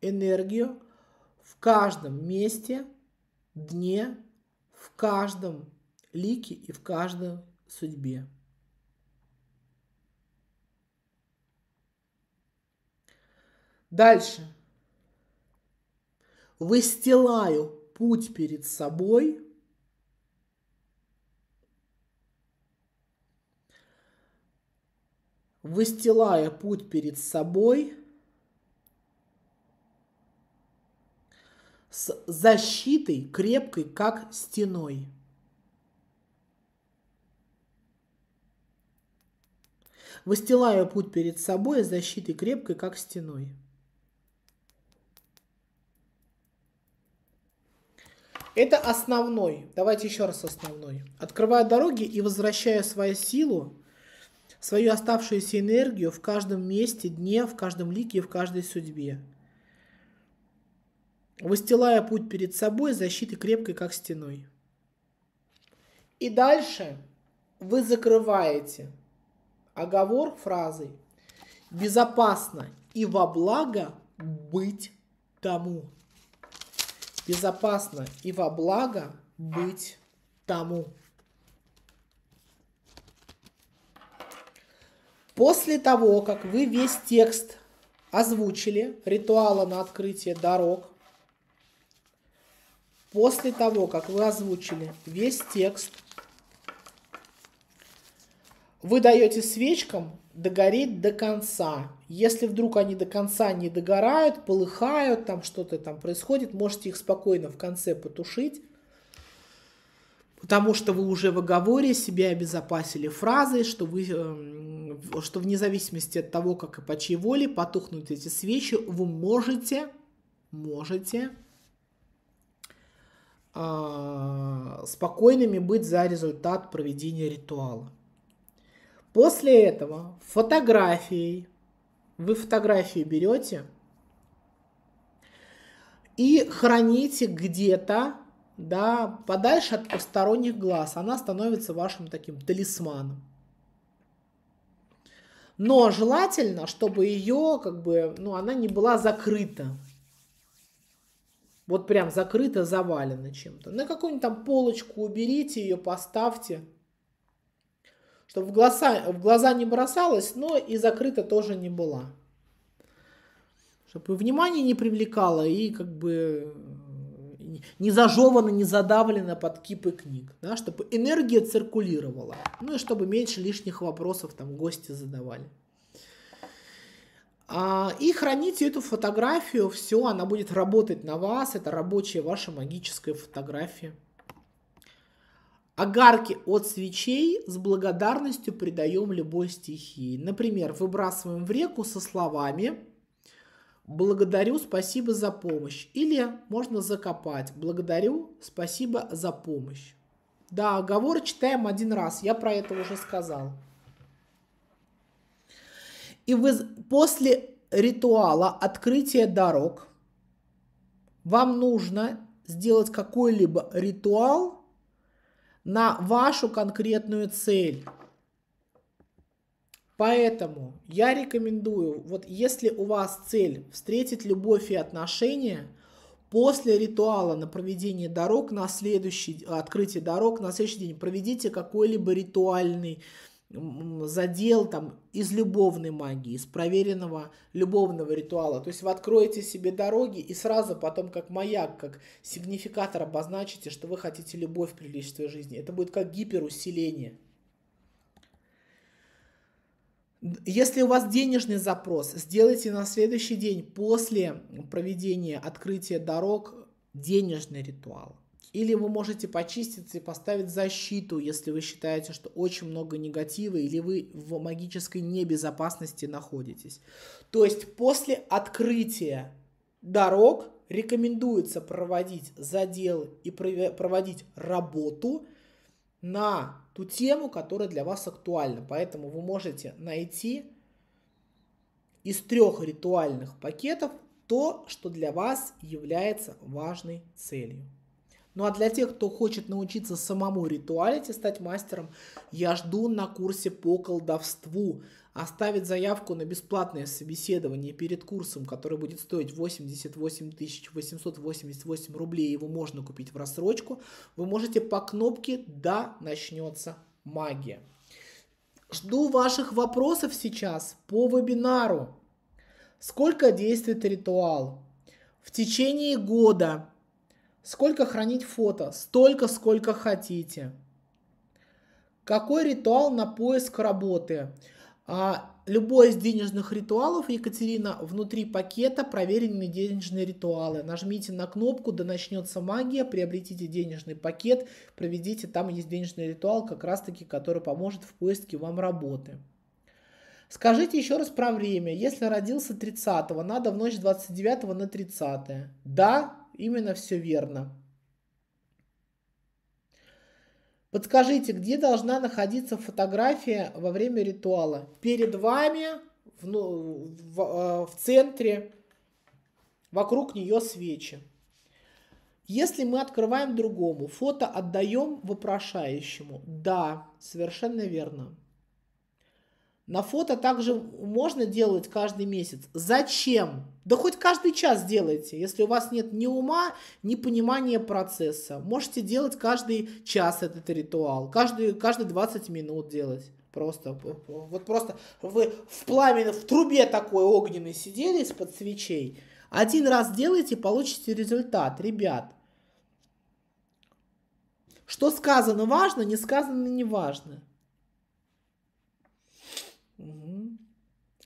энергию в каждом месте, дне, в каждом лике и в каждой судьбе. Дальше выстилаю путь перед собой, выстилая путь перед собой с защитой крепкой, как стеной. Выстилаю путь перед собой с защитой крепкой, как стеной. Это основной. Давайте еще раз основной. Открывая дороги и возвращая свою силу, свою оставшуюся энергию в каждом месте, дне, в каждом лике, в каждой судьбе. Выстилая путь перед собой защиты крепкой, как стеной. И дальше вы закрываете оговор фразой «Безопасно и во благо быть тому» безопасно и во благо быть тому. После того, как вы весь текст озвучили, ритуала на открытие дорог, после того, как вы озвучили весь текст, вы даете свечкам догореть до конца. Если вдруг они до конца не догорают, полыхают, там что-то там происходит, можете их спокойно в конце потушить, потому что вы уже в оговоре себя обезопасили фразой, что, вы, эм, что вне зависимости от того, как и по чьей воле потухнут эти свечи, вы можете, можете э, спокойными быть за результат проведения ритуала. После этого фотографией вы фотографию берете и храните где-то, да, подальше от посторонних глаз. Она становится вашим таким талисманом. Но желательно, чтобы ее, как бы, ну, она не была закрыта. Вот прям закрыта, завалена чем-то. На какую-нибудь там полочку уберите ее, поставьте чтобы в глаза, в глаза не бросалась, но и закрыта тоже не была. Чтобы внимание не привлекало и как бы не зажевано, не задавлено под кипы книг, да, чтобы энергия циркулировала, ну и чтобы меньше лишних вопросов там гости задавали. А, и храните эту фотографию, все, она будет работать на вас, это рабочая ваша магическая фотография. Огарки от свечей с благодарностью придаем любой стихии. Например, выбрасываем в реку со словами «Благодарю, спасибо за помощь». Или можно закопать «Благодарю, спасибо за помощь». Да, оговор читаем один раз, я про это уже сказал. И вы после ритуала открытия дорог вам нужно сделать какой-либо ритуал, на вашу конкретную цель. Поэтому я рекомендую, вот если у вас цель встретить любовь и отношения, после ритуала на проведение дорог, на следующий, открытие дорог, на следующий день проведите какой-либо ритуальный задел там из любовной магии, из проверенного любовного ритуала. То есть вы откроете себе дороги и сразу потом как маяк, как сигнификатор обозначите, что вы хотите любовь привлечь в своей жизни. Это будет как гиперусиление. Если у вас денежный запрос, сделайте на следующий день после проведения открытия дорог денежный ритуал. Или вы можете почиститься и поставить защиту, если вы считаете, что очень много негатива, или вы в магической небезопасности находитесь. То есть после открытия дорог рекомендуется проводить задел и проводить работу на ту тему, которая для вас актуальна. Поэтому вы можете найти из трех ритуальных пакетов то, что для вас является важной целью. Ну а для тех, кто хочет научиться самому ритуалить и стать мастером, я жду на курсе по колдовству. Оставить заявку на бесплатное собеседование перед курсом, который будет стоить 88 888 рублей, его можно купить в рассрочку, вы можете по кнопке «Да, начнется магия». Жду ваших вопросов сейчас по вебинару. Сколько действует ритуал? В течение года Сколько хранить фото? Столько, сколько хотите. Какой ритуал на поиск работы? А, любой из денежных ритуалов, Екатерина, внутри пакета проверенные денежные ритуалы. Нажмите на кнопку «Да начнется магия», приобретите денежный пакет, проведите, там есть денежный ритуал, как раз таки, который поможет в поиске вам работы. Скажите еще раз про время. Если родился 30-го, надо в ночь 29 на 30 -е. Да, именно все верно. Подскажите, где должна находиться фотография во время ритуала? Перед вами, в, ну, в, э, в центре, вокруг нее свечи. Если мы открываем другому, фото отдаем вопрошающему. Да, совершенно верно. На фото также можно делать каждый месяц. Зачем? Да хоть каждый час делайте. Если у вас нет ни ума, ни понимания процесса. Можете делать каждый час этот ритуал. Каждый, каждые 20 минут делать. Просто, вот просто вы в пламени, в трубе такой огненной сидели из-под свечей. Один раз делаете, получите результат, ребят. Что сказано важно, не сказано не важно.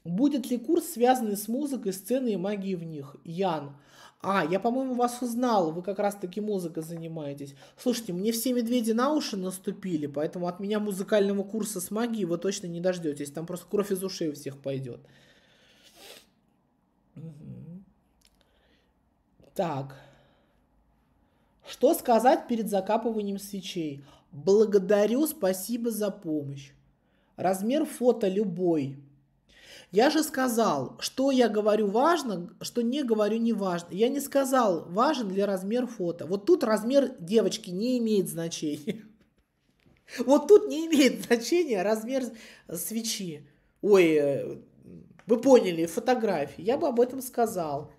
Будет ли курс, связанный с музыкой, сценой и магией в них? Ян. А, я, по-моему, вас узнал, вы как раз-таки музыкой занимаетесь. Слушайте, мне все медведи на уши наступили, поэтому от меня музыкального курса с магией вы точно не дождетесь. Там просто кровь из ушей у всех пойдет. Так. Что сказать перед закапыванием свечей? Благодарю, спасибо за помощь. Размер фото любой. Я же сказал, что я говорю важно, что не говорю не важно. Я не сказал, важен ли размер фото. Вот тут размер девочки не имеет значения. Вот тут не имеет значения размер свечи. Ой, э, вы поняли, фотографии. Я бы об этом сказал.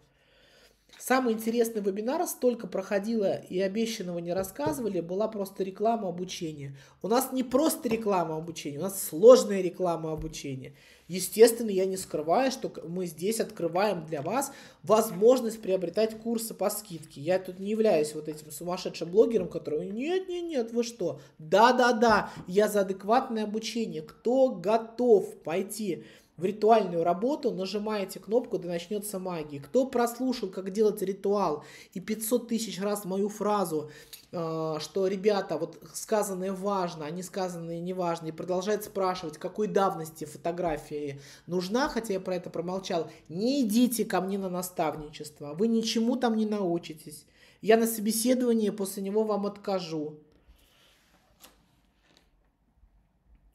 Самый интересный вебинар столько проходило и обещанного не рассказывали, была просто реклама обучения. У нас не просто реклама обучения, у нас сложная реклама обучения. Естественно, я не скрываю, что мы здесь открываем для вас возможность приобретать курсы по скидке. Я тут не являюсь вот этим сумасшедшим блогером, который, нет-нет-нет, вы что? Да-да-да, я за адекватное обучение. Кто готов пойти в ритуальную работу, нажимаете кнопку, да начнется магия. Кто прослушал, как делать ритуал и 500 тысяч раз мою фразу, э, что, ребята, вот сказанное важно, а не сказанное не важно, и продолжает спрашивать, какой давности фотографии нужна, хотя я про это промолчал, не идите ко мне на наставничество, вы ничему там не научитесь. Я на собеседование после него вам откажу.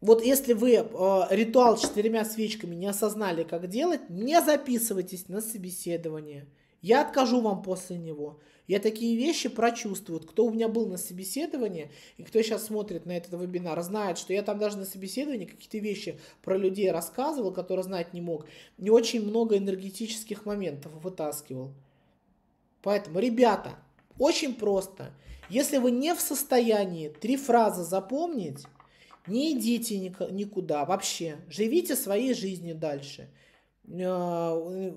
Вот если вы э, ритуал с четырьмя свечками не осознали, как делать, не записывайтесь на собеседование. Я откажу вам после него. Я такие вещи прочувствую. Кто у меня был на собеседовании, и кто сейчас смотрит на этот вебинар, знает, что я там даже на собеседовании какие-то вещи про людей рассказывал, которые знать не мог. Не очень много энергетических моментов вытаскивал. Поэтому, ребята, очень просто. Если вы не в состоянии три фразы запомнить, не идите никуда вообще. Живите своей жизнью дальше. Э,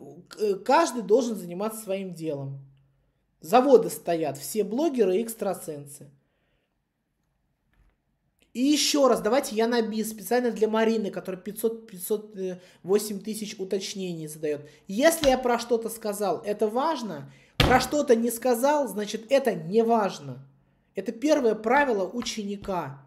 каждый должен заниматься своим делом. Заводы стоят, все блогеры и экстрасенсы. И еще раз, давайте я на бис, специально для Марины, которая 500, 508 э, тысяч уточнений задает. Если я про что-то сказал, это важно. Про что-то не сказал, значит, это не важно. Это первое правило ученика.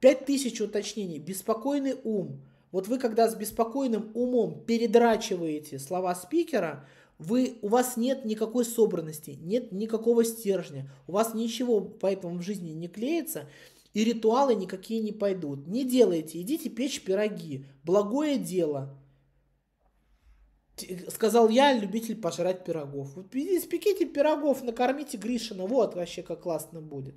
5000 уточнений, беспокойный ум. Вот вы когда с беспокойным умом передрачиваете слова спикера, вы, у вас нет никакой собранности, нет никакого стержня, у вас ничего поэтому в жизни не клеится, и ритуалы никакие не пойдут. Не делайте, идите печь пироги, благое дело. Сказал я, любитель пожрать пирогов. Вот идите, спеките пирогов, накормите Гришина, вот вообще как классно будет.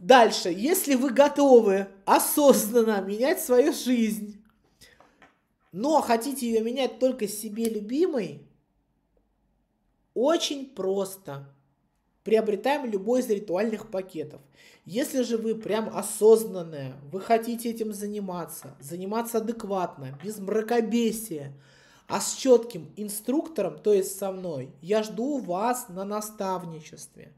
Дальше, если вы готовы осознанно менять свою жизнь, но хотите ее менять только себе любимой, очень просто. Приобретаем любой из ритуальных пакетов. Если же вы прям осознанное, вы хотите этим заниматься, заниматься адекватно, без мракобесия, а с четким инструктором, то есть со мной, я жду вас на наставничестве.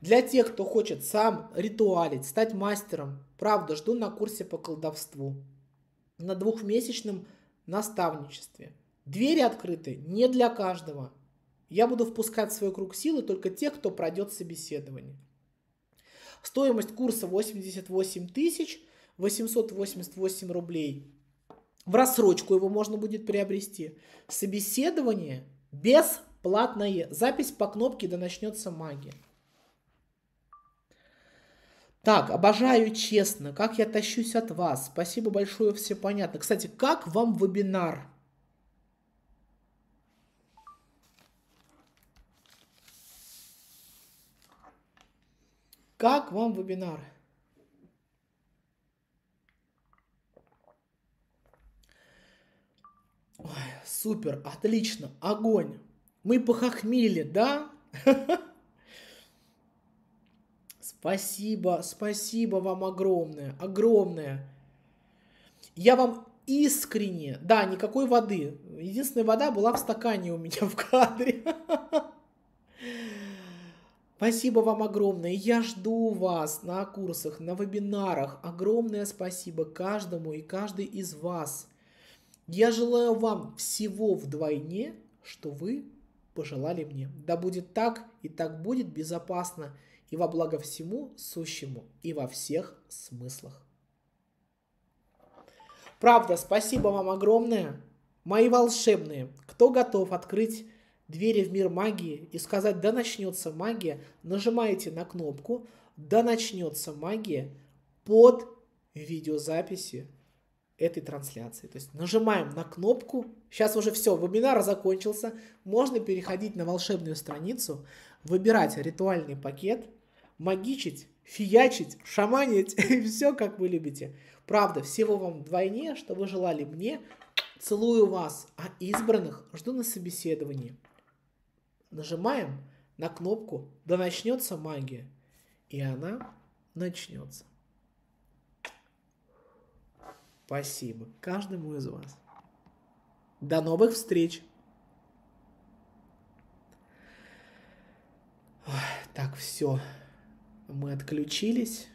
Для тех, кто хочет сам ритуалить, стать мастером, правда, жду на курсе по колдовству. На двухмесячном наставничестве. Двери открыты не для каждого. Я буду впускать в свой круг силы только тех, кто пройдет собеседование. Стоимость курса 88 тысяч 888 рублей. В рассрочку его можно будет приобрести. Собеседование бесплатное. Запись по кнопке «Да начнется магия». Так, обожаю честно, как я тащусь от вас. Спасибо большое, все понятно. Кстати, как вам вебинар? Как вам вебинар? Ой, супер, отлично, огонь. Мы похохмели, да? Спасибо, спасибо вам огромное, огромное. Я вам искренне, да, никакой воды. Единственная вода была в стакане у меня в кадре. Спасибо вам огромное. Я жду вас на курсах, на вебинарах. Огромное спасибо каждому и каждой из вас. Я желаю вам всего вдвойне, что вы пожелали мне. Да будет так, и так будет безопасно и во благо всему сущему и во всех смыслах. Правда, спасибо вам огромное, мои волшебные, кто готов открыть двери в мир магии и сказать «Да начнется магия», нажимаете на кнопку «Да начнется магия» под видеозаписи этой трансляции. То есть нажимаем на кнопку. Сейчас уже все, вебинар закончился. Можно переходить на волшебную страницу, выбирать ритуальный пакет – магичить, фиячить, шаманить, все как вы любите. Правда, всего вам вдвойне, что вы желали мне. Целую вас, а избранных жду на собеседовании. Нажимаем на кнопку «Да начнется магия». И она начнется. Спасибо каждому из вас. До новых встреч! Ой, так, все мы отключились.